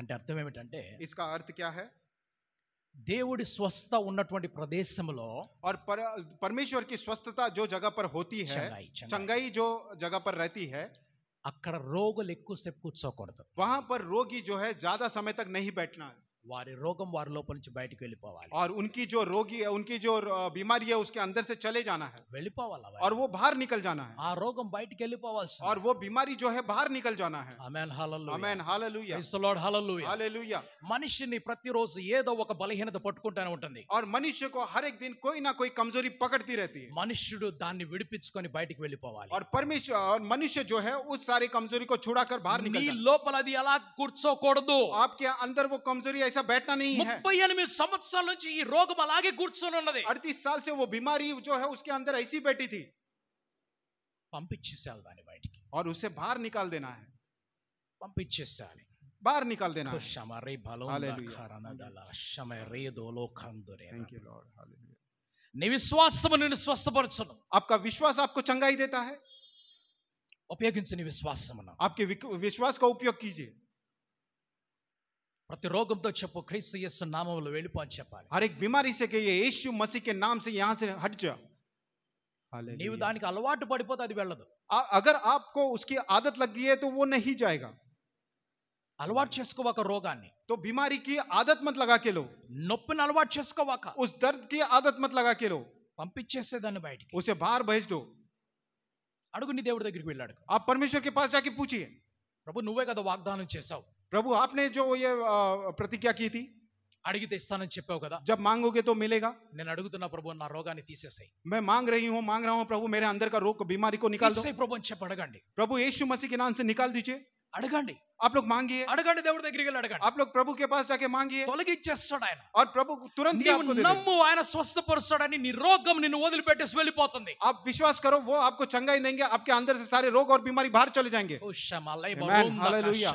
అంటే అర్థం ఏమిటంటే इसका अर्थ क्या है దేవుడి స్వస్థత ఉన్నటువంటి ప్రదేశంలో और पर, परमेश्वर की स्वस्थता जो जगह पर होती है చంగాయి, చంగాయి. चंगाई जो जगह पर रहती है అక్కడ రోగులు ఎక్కువసేపు కూర్చోకూడదు वहां पर रोगी जो है ज्यादा समय तक नहीं बैठना है వారి రోగం వారి లోప నుంచి బయటికి వెళ్లి పోవాలి আর उनकी जो रोगी उनकी जो बीमारी है उसके अंदर से चले जाना है వెలిపోవాలి আর वो भार निकल जाना है हां रोगम బయటికి వెళ్లి పోవాలి আর वो बीमारी जो है बाहर निकल जाना है आमेन हालेलुया आमेन हालेलुया इस लॉर्ड हालेलुया हालेलुया మనిషిని ప్రతిరోజు ఏదో ఒక బలహీనత పట్టుకుంటానంటుంది আর మనిషికి హరేక్ దిన ਕੋਈ ਨਾ ਕੋਈ కంజురీ పకడ్తీ రహతీ మనిషిడు దాన్ని విడిపించుకొని బయటికి వెళ్లి పోవాలి আর పర్మిష్ మనిషి జోహో సారి కంజురీ కో చూడాకర్ బహర్ నికల్ ది లోపలది అల కుర్చో కోడు aapke andar wo kamzori hai हमेशा बैठना नहीं है ముప్పై ఎనిమిది रोग నుంచి अड़तीस साल से वो बीमारी जो है उसके अंदर ऐसी बैठी थी పంపించేసాలి बैठ బయటికి और उसे बाहर निकाल देना है साल बाहर निकाल देना है షమరే खराना ఖరనదల शमारे दोलो ఖందురే थैंक यू लॉर्ड हालेलुया నీ आपका विश्वास आपको चंगाई देता है आपके विश्वास का उपयोग कीजिए ప్రతి రోగంతో చెప్పు క్రీస్తుయేసు నామములో వెళ్ళిపోని చెప్పాలి. अरे बीमारी से कहिए यीशु मसीह के नाम से यहां से हट जा। हालेलुया. నీవు దానికి అలవాటు పడిపోతే అది వెళ్ళదు. अगर आपको उसकी आदत लग गई है तो वो नहीं जाएगा। అలవాట్ చేస్కొవాక రోగాన్ని. తో బిమారికి ఆదత్ మత్ లగాకెలో. నొప్పు నలవాట్ చేస్కొవాక. उस दर्द की आदत मत लगा के लो. పంపిచేసేదాని బైటికి. ఊసే బార్ బయెజ్డు. అడుగుని దేవుడి దగ్గరికి వెళ్ళాడు. ఆ పర్మేషర్ కి పాస్ జాకి పూచియే. ప్రభువు నువే గా ద వాగ్దానం చేసావు. प्रभु आपने जो ये प्रतिज्ञा की थी అడిగితే ఇస్తానని చెప్పావు కదా జబ్ మాంగోగే తో మిలేగా నేను అడుగుతున్నా ప్రభు నా రోగాన్ని తీసేసాయి మే మాంగ్ రహీ హూ మాంగ్ రహా హూ ప్రభు మేరే అందర్ కా రోగ్ బీమారీ కో నికాల్ దో ప్రభు అని చెప్పి అడగండి ప్రభు యేసు మసీహ్ కే నామ్ సే నికాల్ దీజియే అడగండి आप लोग मांगिए అడగండి దేవుడి దగ్గరికి వెళ్ళి అడగండి आप लोग प्रभु के पास जाके मांगिए తొలగిచ్చేస్తాడు ఆయన और प्रभु तुरंत ही आपको दे నమ్ము ఆయన స్వస్థపరుస్తాడని నీ రోగం నిన్ను వదిలిపెట్టేసి వెళ్ళిపోతుంది आप विश्वास करो वो आपको चंगाई देंगे आपके अंदर से सारे रोग और बीमारी बाहर चले जाएंगे ओ शमालाई हालेलुया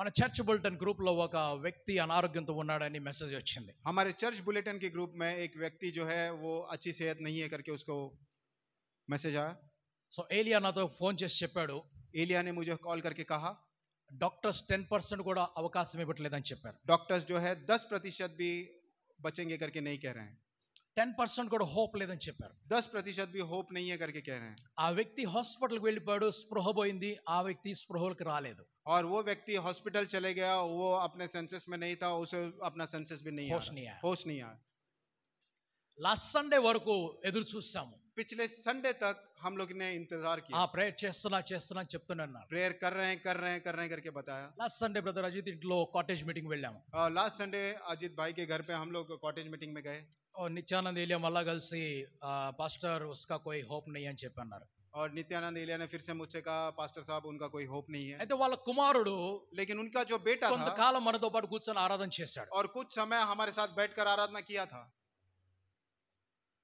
మన చర్చ్ బుల్లెటిన్ గ్రూపులో ఒక వ్యక్తి అనారోగ్యంతో ఉన్నాడని మెసేజ్ వచ్చింది. హమారి చర్చ్ బుల్లెటిన్ కి గ్రూప్ మే ఏక్ వ్యక్తి జోహే వో అచ్చి సేహత్ నహీ హై కర్కే ఉస్కో మెసేజ్ ఆ సో ఏలియా నా తో ఫోన్ చేస్ చెప్పాడు ఏలియానే ముజే కాల్ కర్కే కహా డాక్టర్స్ 10% కూడా అవకాశం ఏబట్లేదు అని చెప్పారు. డాక్టర్స్ జోహే 10% బి బచెంగే కర్కే నహీ కహ రహే. టెన్ పర్సెంట్ కూడా హోప్ లేదని చెప్పారు దస్ ప్రతిశత్ బి హోప్ నయ్యే కర్కే కహ రహే ఆ వ్యక్తి హాస్పిటల్ హాస్పిటల్కి వెళ్ళిపోయాడు స్పృహ పోయింది ఆ వ్యక్తి స్పృహలోకి రాలేదు और वो व्यक्ति हॉस्पिटल चले गया वो अपने सेंसेस में नहीं था उसे अपना सेंसेस भी नहीं होश नहीं आया होश नहीं आया लास्ट संडे వరకు ఎదురు చూసాము पिछले संडे तक हम लोग ने इंतजार किया प्रेयर చేస్తున్నా చేస్తున్నా చెప్తూనే ఉన్నారు प्रेयर कर रहे हैं कर रहे हैं कर रहे हैं करके बताया లాస్ట్ సండే బ్రదర్ అజిత్ ఇంట్లో కాటేజ్ మీటింగ్ వెళ్ళాము लास्ट संडे अजीत भाई के घर पे हम लोग कॉटेज मीटिंग में गए और నిత్యానంద్ ఏలియా మళ్ళా गल से पास्टर उसका कोई होप అని చెప్పి అన్నారు और नित्यानंद इलिया ने फिर से मुझसे कहा पास्टर साहब उनका कोई होप नहीं है అయితే వాళ్ళ కుమారుడు लेकिन उनका जो बेटा था కొంతకాలం మనతో పాటు కూర్చొని ఆరాధన చేశాడు और कुछ समय हमारे साथ बैठकर आराधना किया था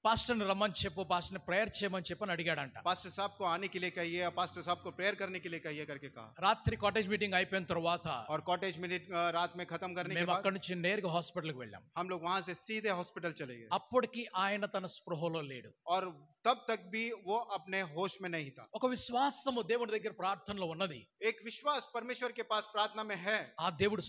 पास्टर ने रमन छेपो पास्टर ने प्रेयर छेपन छेपन अड़िगा डांटा पास्टर साहब को आने के लिए कहिए पास्टर साहब को प्रेयर करने के लिए कहिए करके कहा रात्रि कॉटेज मीटिंग आई पेन तरवा था और कॉटेज मीटिंग रात में खत्म करने के बाद मैं नेर के हॉस्पिटल को बैठा हम लोग वहां से सीधे हॉस्पिटल चले गए अपुड़ की आयन तन स्प्रहोलो लेडो और तब तक भी वो अपने होश में नहीं था ఒక విశ్వాసము దేవుడి దగ్గర ప్రార్థనలో प्रार्थना ఏక్ విశ్వాస్ పరమేశ్వర్ కే పాస్ ప్రార్థన మే హై ఆ దేవుడు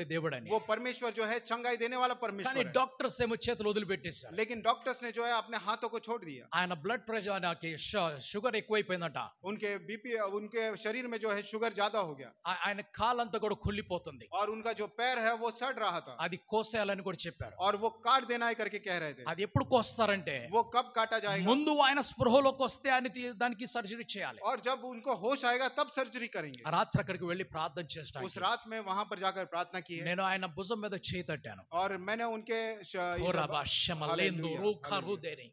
है దేవుడు అని వో పరమేశ్వర్ జో హై చంగాయి దేనే వాలా పరమేశ్వర్ కానీ డాక్టర్స్ ఏమో చేతులు వదిలిపెట్టేశారు లేకిన్ డాక్టర్స్ ని ने जो है अपने हाथों को छोड़ दिया आयन ब्लड प्रेशर ना के शुगर एक कोई पेनटा उनके बीपी उनके शरीर में जो है शुगर ज्यादा हो गया आयन खाल अंत को खुली पोतंदे और उनका जो पैर है वो सड़ रहा था आदि कोसे अलन को चेपर और वो काट देना है करके कह रहे थे आदि एपड़ कोस्तार अंटे वो कब काटा जाएगा मुंदु आयन स्पृहलो कोस्ते आनी थी दानिकी सर्जरी चेयाले और जब उनको होश आएगा तब सर्जरी करेंगे रात रखकर के वेली प्रार्थना चेष्टा उस रात में वहां पर जाकर प्रार्थना की है नेनो आयन भुजम मेद चेतटानो तो और मैंने उनके ruderi.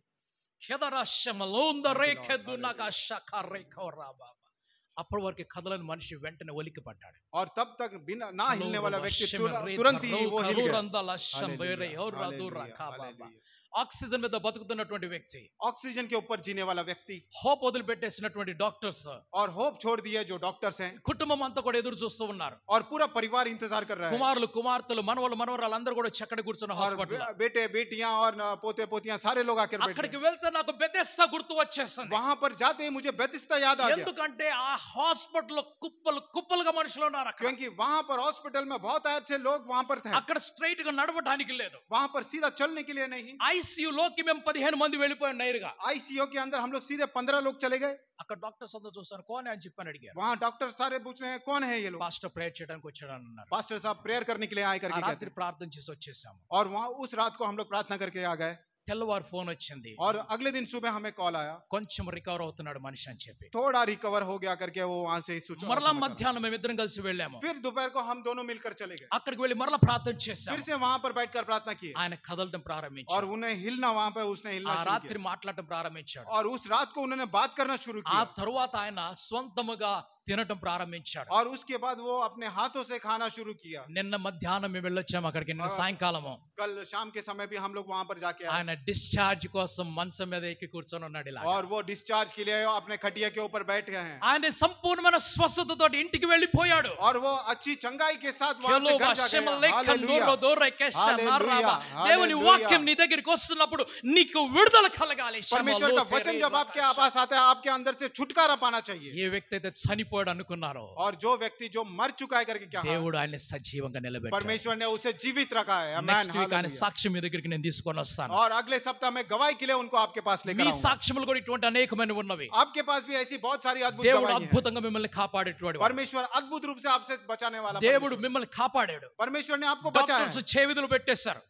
అప్పటి వరకు కదలని మనిషి వెంటనే ఒలికి పడ్డాడు ఆర్ తబ్ తక్ బిన్ నా హిల్నే వాలా వ్యక్తి తురంత్ హి వో హిల్ గయా ఆక్సిజన్ మీద బతుకుతున్నటువంటి వ్యక్తి ఆక్సిజన్ కే ऊपर జీనే వాలా వ్యక్తి హోప్ వదిలిపెట్టేసినటువంటి డాక్టర్స్ और होप छोड़ दिया जो डॉक्टर्स हैं కుటుంబం అంతా కూడా ఎదురు చూస్తూ ఉన్నారు और पूरा परिवार इंतजार कर रहा है కుమారులు కుమార్తెలు మనవలు మనవరాలు అందరూ కూడా చక్కడ కూర్చున్న హాస్పిటల్ బేటే బేటియాं और पोते पोतियां सारे लोग आकर बैठे అక్కడికి వెళ్తే నాకు బెథెస్దా గుర్తు వచ్చేస్తుంది वहां पर जाते ही मुझे బెథెస్దా याद आ गया ఎందుకంటే ఆ హాస్పిటల్ కుప్పలు కుప్పలుగా మనుషులు ఉన్నారు क्योंकि वहां पर हॉस्पिटल में बहुत ऐसे लोग वहां पर थे అక్కడ స్ట్రైట్ గా నడవడానికి లేదు वहां पर सीधा चलने के लिए नहीं ఐసీయూలోకి మేము పదిహేను మంది వెళ్ళిపోయాం నేరుగా ఐసీయూకి అందర్ హమ్ లోగ్ సీధే పంద్రహ లోగ్ చలే గయే అక్కడ డాక్టర్స్ అందరూ చూస్తారు కోన్ అని చెప్పని అడిగారు వా డాక్టర్ సారే పూచనే కోన్ హే యే లోగ్ పాస్టర్ ప్రేయర్ చేయడానికి వచ్చాడు అన్నారు పాస్టర్ సాబ్ ప్రేయర్ కర్నే కే లియే ఆయ్ కర్కే రాత్రి ప్రార్థన చేసి వచ్చేసాము और वहां उस रात को हम लोग प्रार्थना करके आ गए తెల్లవారు ఫోన్ వచ్చింది ఆర్ అగ్లే దిన్ సుబే హమే కాల్ आया కొంచెం రికవర్ అవుతున్నాడు మనిషి అని చెప్పి थोड़ा రికవర్ హో గయా కర్కే వో वहां సే సూచన మరల మధ్యాహ్నం మేము ఇద్దరం కలిసి వెళ్ళాము ఫిర్ దుపహర్ కో హమ్ దోనో మిల్కర్ చలే गए అక్కడికి వెళ్ళి మరల ప్రార్థన చేశాం సే से పర్ బైట్ కర్ प्रार्थना की ఆయన కదలడం ప్రారంభించాడు ఆర్ ఉనే హిల్నా वहां పర్ ఉస్నే హిల్నా ఆ రాత్రి మాట్లాడడం ప్రారంభించాడు और उस रात को उन्होंने బాత్ కర్నా షురూ किया ఆ తరువాత ఆయన స్వంతముగా తినటం ప్రారంభించాడు और उसके बाद वो अपने हाथों से खाना शुरू किया నిన్న మధ్యాహ్నం మేము వెళ్ళొచ్చాం అక్కడికి నిన్న సాయంకాలము कल शाम के समय भी हम लोग वहां पर जाके ఆయన డిశ్చార్జ్ కోసం మంచం మీద ఎక్కి కూర్చొని ఉన్నాడు ఇలా और वो डिस्चार्ज के लिए अपने खटिया के ऊपर बैठ गए हैं ఆయన సంపూర్ణమైన స్వస్థతతో ఇంటికి వెళ్ళిపోయాడు और वो अच्छी चंगाई के साथ वहां से घर जा गए हालेलुया దేవుని వాక్యం నీ దగ్గరికి వస్తున్నప్పుడు నీకు విడుదల కలగాలి परमेश्वर का वचन जब आपके पास आता है आपके अंदर से छुटकारा पाना चाहिए ये व्यक्ति तो चनिपो చనిపోయాడు అనుకున్నారు और जो व्यक्ति जो मर चुका है करके क्या దేవుడు ఆయన సజీవంగా నిలబెట్టాడు परमेश्वर ने उसे जीवित रखा है నెక్స్ట్ వీక్ ఆయన సాక్ష్యం మీ దగ్గరికి నేను తీసుకొని వస్తాను और अगले सप्ताह में गवाही के लिए उनको आपके पास लेकर మీ సాక్ష్యములు కూడా ఇటువంటి అనేకమైన ఉన్నవి आपके पास भी ऐसी बहुत सारी अद्भुत దేవుడు అద్భుతంగా మిమ్మల్ని కాపాడేటవాడు परमेश्वर అద్భుత రూప से आपसे बचाने वाला దేవుడు మిమ్మల్ని కాపాడాడు परमेश्वर ने आपको बचाया డాక్టర్స్ చేవిదులు పెట్టేశారు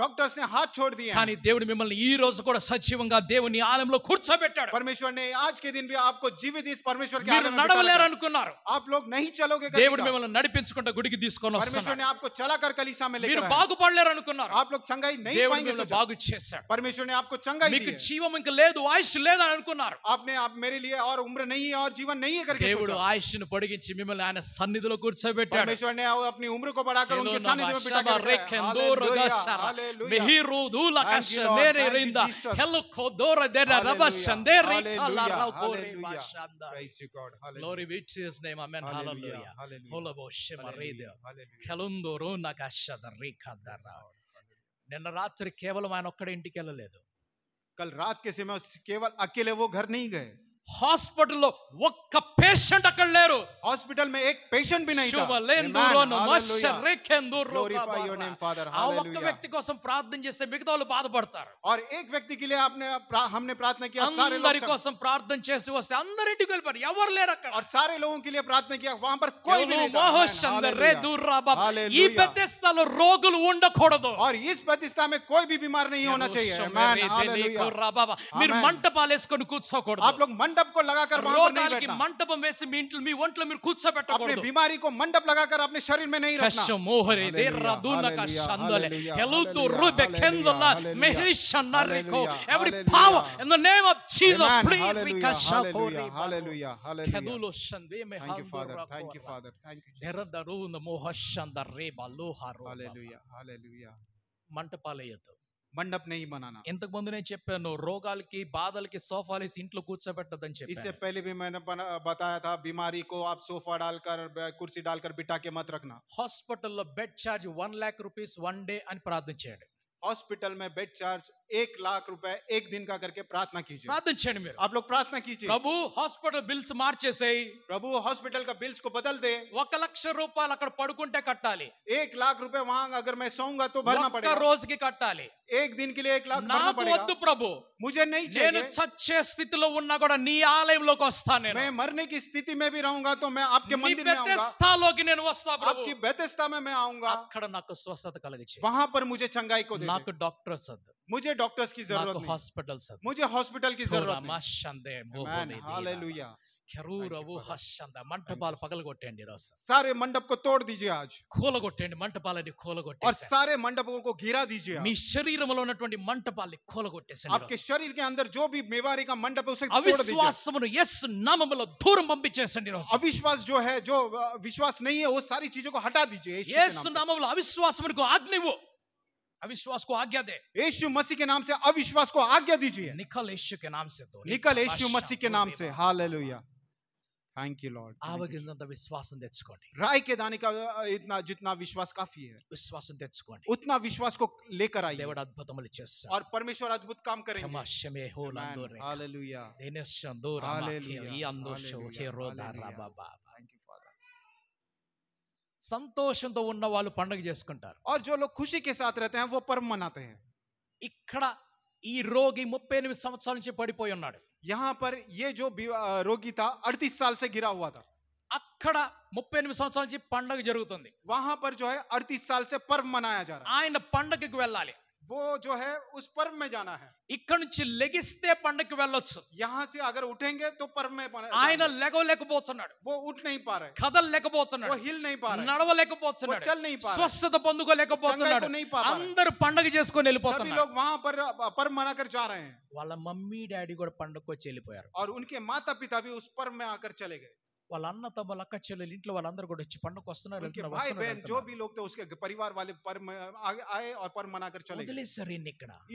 డాక్టర్స్ ని హాత్ छोड़ दिए కానీ దేవుడు మిమ్మల్ని ఈ రోజు కూడా సజీవంగా దేవుని ఆలయంలో కూర్చోబెట్టాడు పరమేశ్వర్ నే आज के दिन भी आपको जीवित इस परमेश्वर के ఆలయం నడవలేరు అనుకున్నారు आप लोग नहीं चलोगे దేవుడు మిమ్మల్ని నడిపించుకుంటా గుడికి తీసుకొని వస్తాడు పరమేశ్వర్ నే आपको चलाकर कलीसा में लेकर మీరు బాగుపడలేరు అనుకున్నారు आप लोग चंगाई नहीं దేవుడు पाएंगे మిమ్మల్ని బాగు చేశాడు పరమేశ్వర్ నే आपको चंगाई మీకు జీవం ఇంకా లేదు ఆయుష్ లేదు అనుకున్నారు आपने आप मेरे लिए और उम्र नहीं है और जीवन नहीं है करके దేవుడు ఆయుష్ను పొడిగించి మిమ్మల్ని ఆయన సన్నిధిలో కూర్చోబెట్టాడు పరమేశ్వర్ నే अपनी उम्र को बढ़ाकर उनके सानिध्य में बिठाकर Mihiru dula kashandere rinda. Hello kodora dera rabashandere kala raukore bashanda. Praise you God. Hallelujah. Glory be to His name. Amen. Hallelujah. Hallelujah. Follow Shemarideo. Kalundo runa kashadarika dara. నిన్న రాత్రి కేవలం ఆయన ఒక్కడే ఇంటికి వెళ్ళలేదు కల్ రాత్ కే సమయం కేవల్ అకేలే वो घर नहीं गए హాస్పిటల్లో ఒక్క பேஷண்ட் அக்கல்லேரு ஹாஸ்பிடல் மே 1 பேஷண்ட் பி நைதா சுவலெந்து ரனோ மஷ் ரேкенது ரபா ஆவ ஒக்க வெக்தி கோசம் பிராத்னஞ்சே மிகதவலு பாதபர்தார் ஆர் 1 வெக்தி கிளியே ஆப்னே ஹம்னே பிராத்ன கியா சரே லோகு கோசம் பிராத்னஞ்சே ஆசி அந்தரெடி கல்பர் எவர் லேர அக்கார் ஆர் சாரி லோகுங்க்கீலியே பிராத்ன கியா வாம்பர் கோயே வி நைதா இ பெதஸ்தால ரோகுலு உண்ட கோடது ஆர் ஈஸ் பெதஸ்தா மே கோயே பி பிமார் நை ஹோனா சையே ஆமென் ஹalleluya ரபா மிர மண்டப லேஸ்கொண்டு கூட்ச கோடார் ஆப் லோக் மண்டப கோ லாகா கார் வாம்பர் நை பேட்தா పాపం వేసి మీ ఇంట్లో మీ ఒంట్లో మీరు కూర్చోబెట్టకూడదు బిమారీ కో మండప్ లగాకర్ అప్నే శరీర్ మే నహీ రఖనా కషమోహరే దే రదున కా షందలే హెలుతు రుబె కెందల మెహరి షన్నరికో every power in the name of Jesus please వి కషకోరి హల్లెలూయా హల్లెలూయా కదులో షందే మే హాంగ్ ఫాదర్ థాంక్యూ ఫాదర్ థాంక్యూ దెరదరున మోహ షందరే బలోహ హల్లెలూయా హల్లెలూయా మంటపాలయతో मंडप नहीं बनाना ఇంతకు ముందునే చెప్పాను రోగాలకి బాధలకి సోఫాలేసి ఇంట్లో కూర్చోబెట్టొద్దని చెప్పాను ఇసే పెళ్ళీ కూడా నేను बताया था బిమారి కో ఆ సోఫా డాల్కర్ కుర్సీ డాల్కర్ పీటకే మట్ రక్న హాస్పిటల్ బెడ్ చార్జ్ 1 లక్ష రూపాయస్ వన్ డే అని ప్రాధన చేయండి హాస్పిటల్ మే బెడ్ చార్జ్ 1 లక్ష రూపాయ ఏక దిన్ కా కర్కే ప్రాధన కీజీ ప్రాధన చేయండి మీరు आप लोग प्रार्थना कीजिए प्रभु హాస్పిటల్ బిల్స్ మార్చేసేయ్ ప్రభు హాస్పిటల్ కా బిల్స్ కో బదల్దే 1 లక్ష రూపాయలు అక్కడ పడుకుంటే కట్టాలి 1 లక్ష రూపాయ వాహంగ अगर मैं सोऊंगा तो भरना पड़ेगा आपका रोज की కట్టాలి एक दिन के लिए एक लाख ना पड़ेगा प्रभु मुझे नहीं चाहिए नेनु सच्चे स्थिति लो उन्ना कोड़ा नी आलय लोग अस्था ने मैं मरने की स्थिति में भी रहूंगा तो मैं आपके मंदिर में आऊंगा आपकी बेतस्ता में मैं आऊंगा खड़ा ना को स्वस्थ कल गई वहां पर मुझे चंगाई को दे ना को डॉक्टर मुझे डॉक्टर्स की जरूरत हॉस्पिटल सद मुझे हॉस्पिटल की जरूरत नहीं हालेलुया खरूरवो हस्यंदा मंटपाल पगल गोटेंडी रोस सारे मंडप को तोड़ दीजिए आज खोल गोटेंडी मंटपाल खोल गोटेंडी और सारे मंडपों को घिरा दीजिए मी शरीर मलोन खोल आपके शरीर के अंदर जो भी मेवारी का मंडप है अविश्वास जो है जो विश्वास नहीं है वो सारी चीजों को हटा दीजिए अविश्वास समुन को आग्नि वो अविश्वास को आज्ञा दे यीशु मसीह के नाम से अविश्वास को आज्ञा दीजिए निकल यीशु के नाम से तो निकल यीशु मसीह के नाम से हालेलुया thank you lord ఆగు గిందంత విశ్వాసం దెచ్చుకోండి రాయకే దానిక ఇంత ఇంత విశ్వాసం కాఫీ है विश्वासस देट्स गॉट इतना विश्वास को लेकर आइए ले बड़ा अद्भुतమలి చేసారు और परमेश्वर अद्भुत काम करेंगे हालेलुया दिनेश చందూర్ హల్లెలూయా ఈ అందోశో హి రో దారా బా థాంక్యూ ఫాదర్ సంతోషంతో ఉన్న వాళ్ళు పండుగ చేసుకుంటారు আর జో లో খুশি కి sath रहते हैं वो परम मनाते हैं इकड़ा ई रोगी 38 సంవత్సరాల నుంచి పడిపోయి ఉన్నాడు యహా పర్ ఏ జో రోగి తా అడతీస్ సాల్ సే గిరా హువా తా అక్కడ ముప్పై ఎనిమిది సంవత్సరాల నుంచి పండగ జరుగుతుంది వహా పర్ జో హై అడతీస్ సాల్ సే పర్వ్ మనాయా జా ఆయన పండగకి వెళ్ళాలి वो जो है उस पर्व में जाना है इकन लेगिस्ते पंडक वेलोच यहाँ से अगर उठेंगे तो पर्व में आयन लेगो लेक बोतनड़ वो उठ नहीं पा रहे खदल लेक बोत वो हिल नहीं पा रहे नड़व लेक बोतनड़ चल नहीं पा रहे स्वस्थ तो पंडु को लेक बोतनड़ नहीं पा अंदर पंडक जिसको को निल लोग वहाँ पर पर्व मना कर जा रहे हैं वाला मम्मी डैडी को पंडक को चले पोयर और उनके माता पिता भी उस पर्व में आकर चले गए वाल अन्न तम अक् चलो इंटर वाली पंडक जो भी लोग थे उसके परिवार वाले पर आए और पर मना कर चले उदले सर इन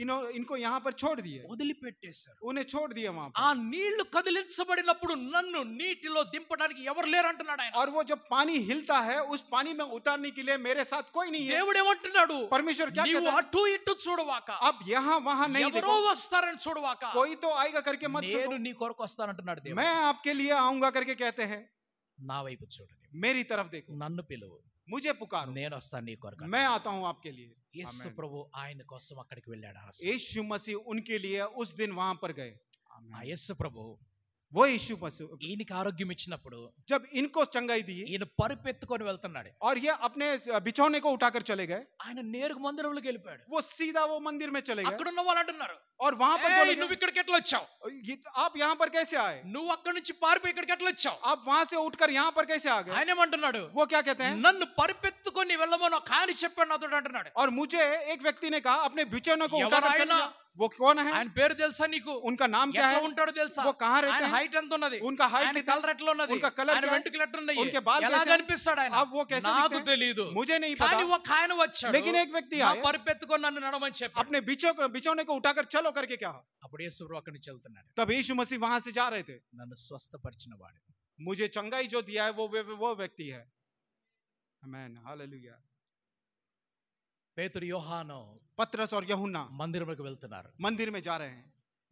इनो इनको यहाँ पर छोड़ दिए उदली पेटे सर उन्हें छोड़ दिए वहां आ नील कदल बड़े नन्नु नीट लो दिंपा की और वो जब पानी हिलता है उस पानी में उतारने के लिए मेरे साथ कोई नहीं आएगा करके मत मैं आपके लिए आऊंगा करके कहते हैं ನಾವೇಪಚೋಡನೆ ಮೇರಿ ತರಫ್ ದೇಕೋ ನನ್ನು ಪಿಲೋ ಮುಜೆ ಪುಕಾರೋ ನೇನಸ್ತ ನೀ ಕೊರಕ ಮೈ ಆತಾಹು ಆಪ್ಕೆ ಲಿಯೇ ಯೆಸು ಪ್ರಭು ಆಯನ ಕೋಸಂ ಅಕಡಿಕೆ ವೆಲ್ಲಾಡಾ ಯೆಶು ಮಸಿ ಉನ್ಕೆ ಲಿಯೇ ಉಸ್ ದಿನ್ ವಹಾ ಪರ್ ಗಯೇ ಆಮೆನ್ ಆ ಯೆಸು ಪ್ರಭು वो यीशु पशु इन का आरोग्य मिचन पड़ो जब इनको चंगाई दी इन परिपेत को निवेलता नाड़े और ये अपने बिछोने को उठाकर चले गए आने नेर को मंदिर वाले के लिए पड़े वो सीधा वो मंदिर में चले गए अकड़ नवा लड़न नर और वहाँ पर जो नू विकट केटल अच्छा आप यहाँ पर कैसे आए नू अकड़ निच पार पे इकट केटल अच्छा आप वहाँ से उठकर यहाँ पर कैसे आ गए आने मंडन नाड़े वो क्या कहते हैं नन परिपेत को निवेलमो खाने छिपे ना तो डंडन नाड़े और मुझे एक व्यक्ति ने कहा अपने बिचौने को उठाकर वो कौन है आये पेर नीक उनका नाम क्या है वो कहाँ रहते हाइट एंत उनका हाइट उनका कलर उनके बाल अब वो कैसे मुझे नहीं पता वो लेकिन एक व्यक्ति अपने बिचौने को उठाकर चलो करके क्या अब चलते तब यीशु मसीह वहां से जा रहे थे स्वस्थ परचने वाले मुझे चंगाई जो दिया है वो वो व्यक्ति है हालेलुया పేతురి యోహాను పత్రస aur యోహన్నా మందిరమునకు వెళ్తున్నారు మందిరమే जा रहे हैं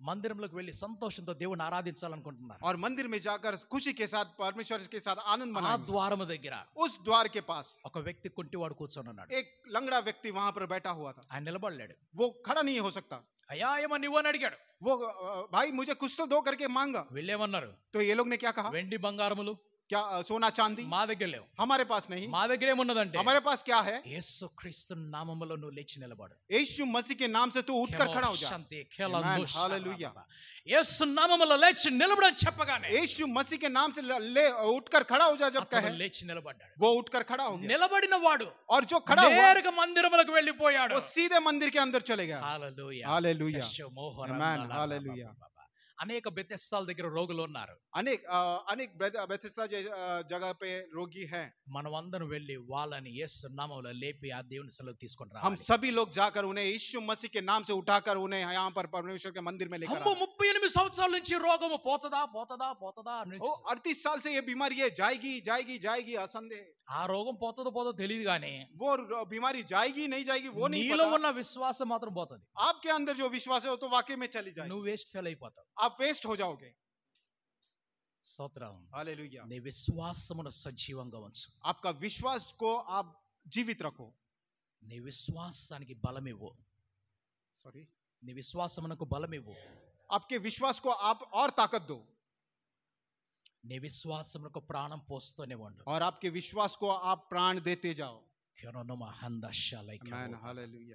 मंदिरम लुకు వెళ్ళి సంతోషంతో దేవుణ్ని ఆరాధించాలని అనుకుంటున్నారారు మందిరమే జాకర్ ఖుషి కే సాత్ పర్మేషవర్ కే సాత్ ఆనంద్ మనాయారు ఆ ద్వారము దగ్గర उस द्वार के पास एक व्यक्ति కుంటివాడు కూర్చొని ఉన్నాడు ఏ లంగడ వ్యక్తి వహాప్ర బేటా హువా తా ఐనలబళ్ళాడు వ ఖడనీ హో సక్తా హయయమ నివోన అడిగడు వ bhai ముజే కుష్ తో దో కర్కే మాంగా వెళ్ళేమన్నారు తో ఏ లోగ్నే క్యా కహా వెండి బంగారములు क्या सोना चांदी मा दर हमारे पास नहीं मा दर हमारे पास क्या है यीशु क्रिस्त नाम लेचि यीशु मसीह के नाम से तू उठ खड़ा हो जा मसीह के नाम से ले उठ कर खड़ा हो जा वो उठ कर खड़ा हो गया और जो खड़ा मंदिर सीधे मंदिर के अंदर चले गया అనేక బెతెస్తాల దగ్గర రోగులు ఉన్నారు అనేక అనేక బెతెస్తా జగ పే రోగి హై మనం అందరం వెళ్ళి వాళ్ళని యేసు నామంలో లేపి ఆ దేవుని సెలవు తీసుకొని రా హమ్ సభీ లోగ్ జాకర్ ఉనే యేసు మసీహ్ కే నామ్ సే ఉఠాకర్ ఉనే యహాన్ పర్ పరమేశ్వర్ కే మందిర్ మే లేకర్ హమ్ 38 సంవత్సరాల నుంచి రోగము పోతదా పోతదా పోతదా అని 38 సాల్ సే ఏ బిమారీ హై జాయేగి జాయేగి జాయేగి అసందే ఆ రోగం పోతుందో పోదో తెలియదు కానీ वो बीमारी जाएगी नहीं जाएगी वो नहीं నీలో ఉన్న విశ్వాసం మాత్రం పోతుంది आपके अंदर जो विश्वास है वो तो वाकई में चली जाएगी నువ్వు వేస్ట్ ఫెయిల్ అయిపోతావు आप वेस्ट हो जाओगे आपका विश्वास को आप जीवित रखो विश्वासा की बल सॉरी विश्वास बल आपके विश्वास को आप और ताकत दो विश्वास को प्राण पोस्तने और आपके विश्वास को आप प्राण देते जाओ क्यों नो हंदा लाइक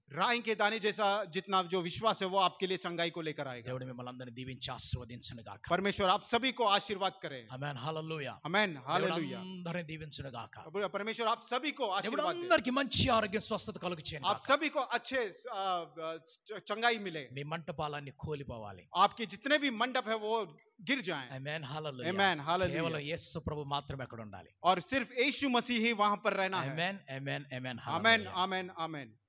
राय के दाने जैसा जितना जो विश्वास है वो आपके लिए चंगाई को लेकर आएगा దేవుడు में आप सभी को आशीर्वाद करें परमेश्वर आप सभी को आशीर्वाद आप सभी को अच्छे चंगाई मिले ने खोल पावाले आपके जितने भी मंडप है वो गिर जाए हालेलुया हालेलुया केवल यीशु प्रभु मात्रమే అక్కడ और सिर्फ यीशु मसीह ही वहां पर रहना है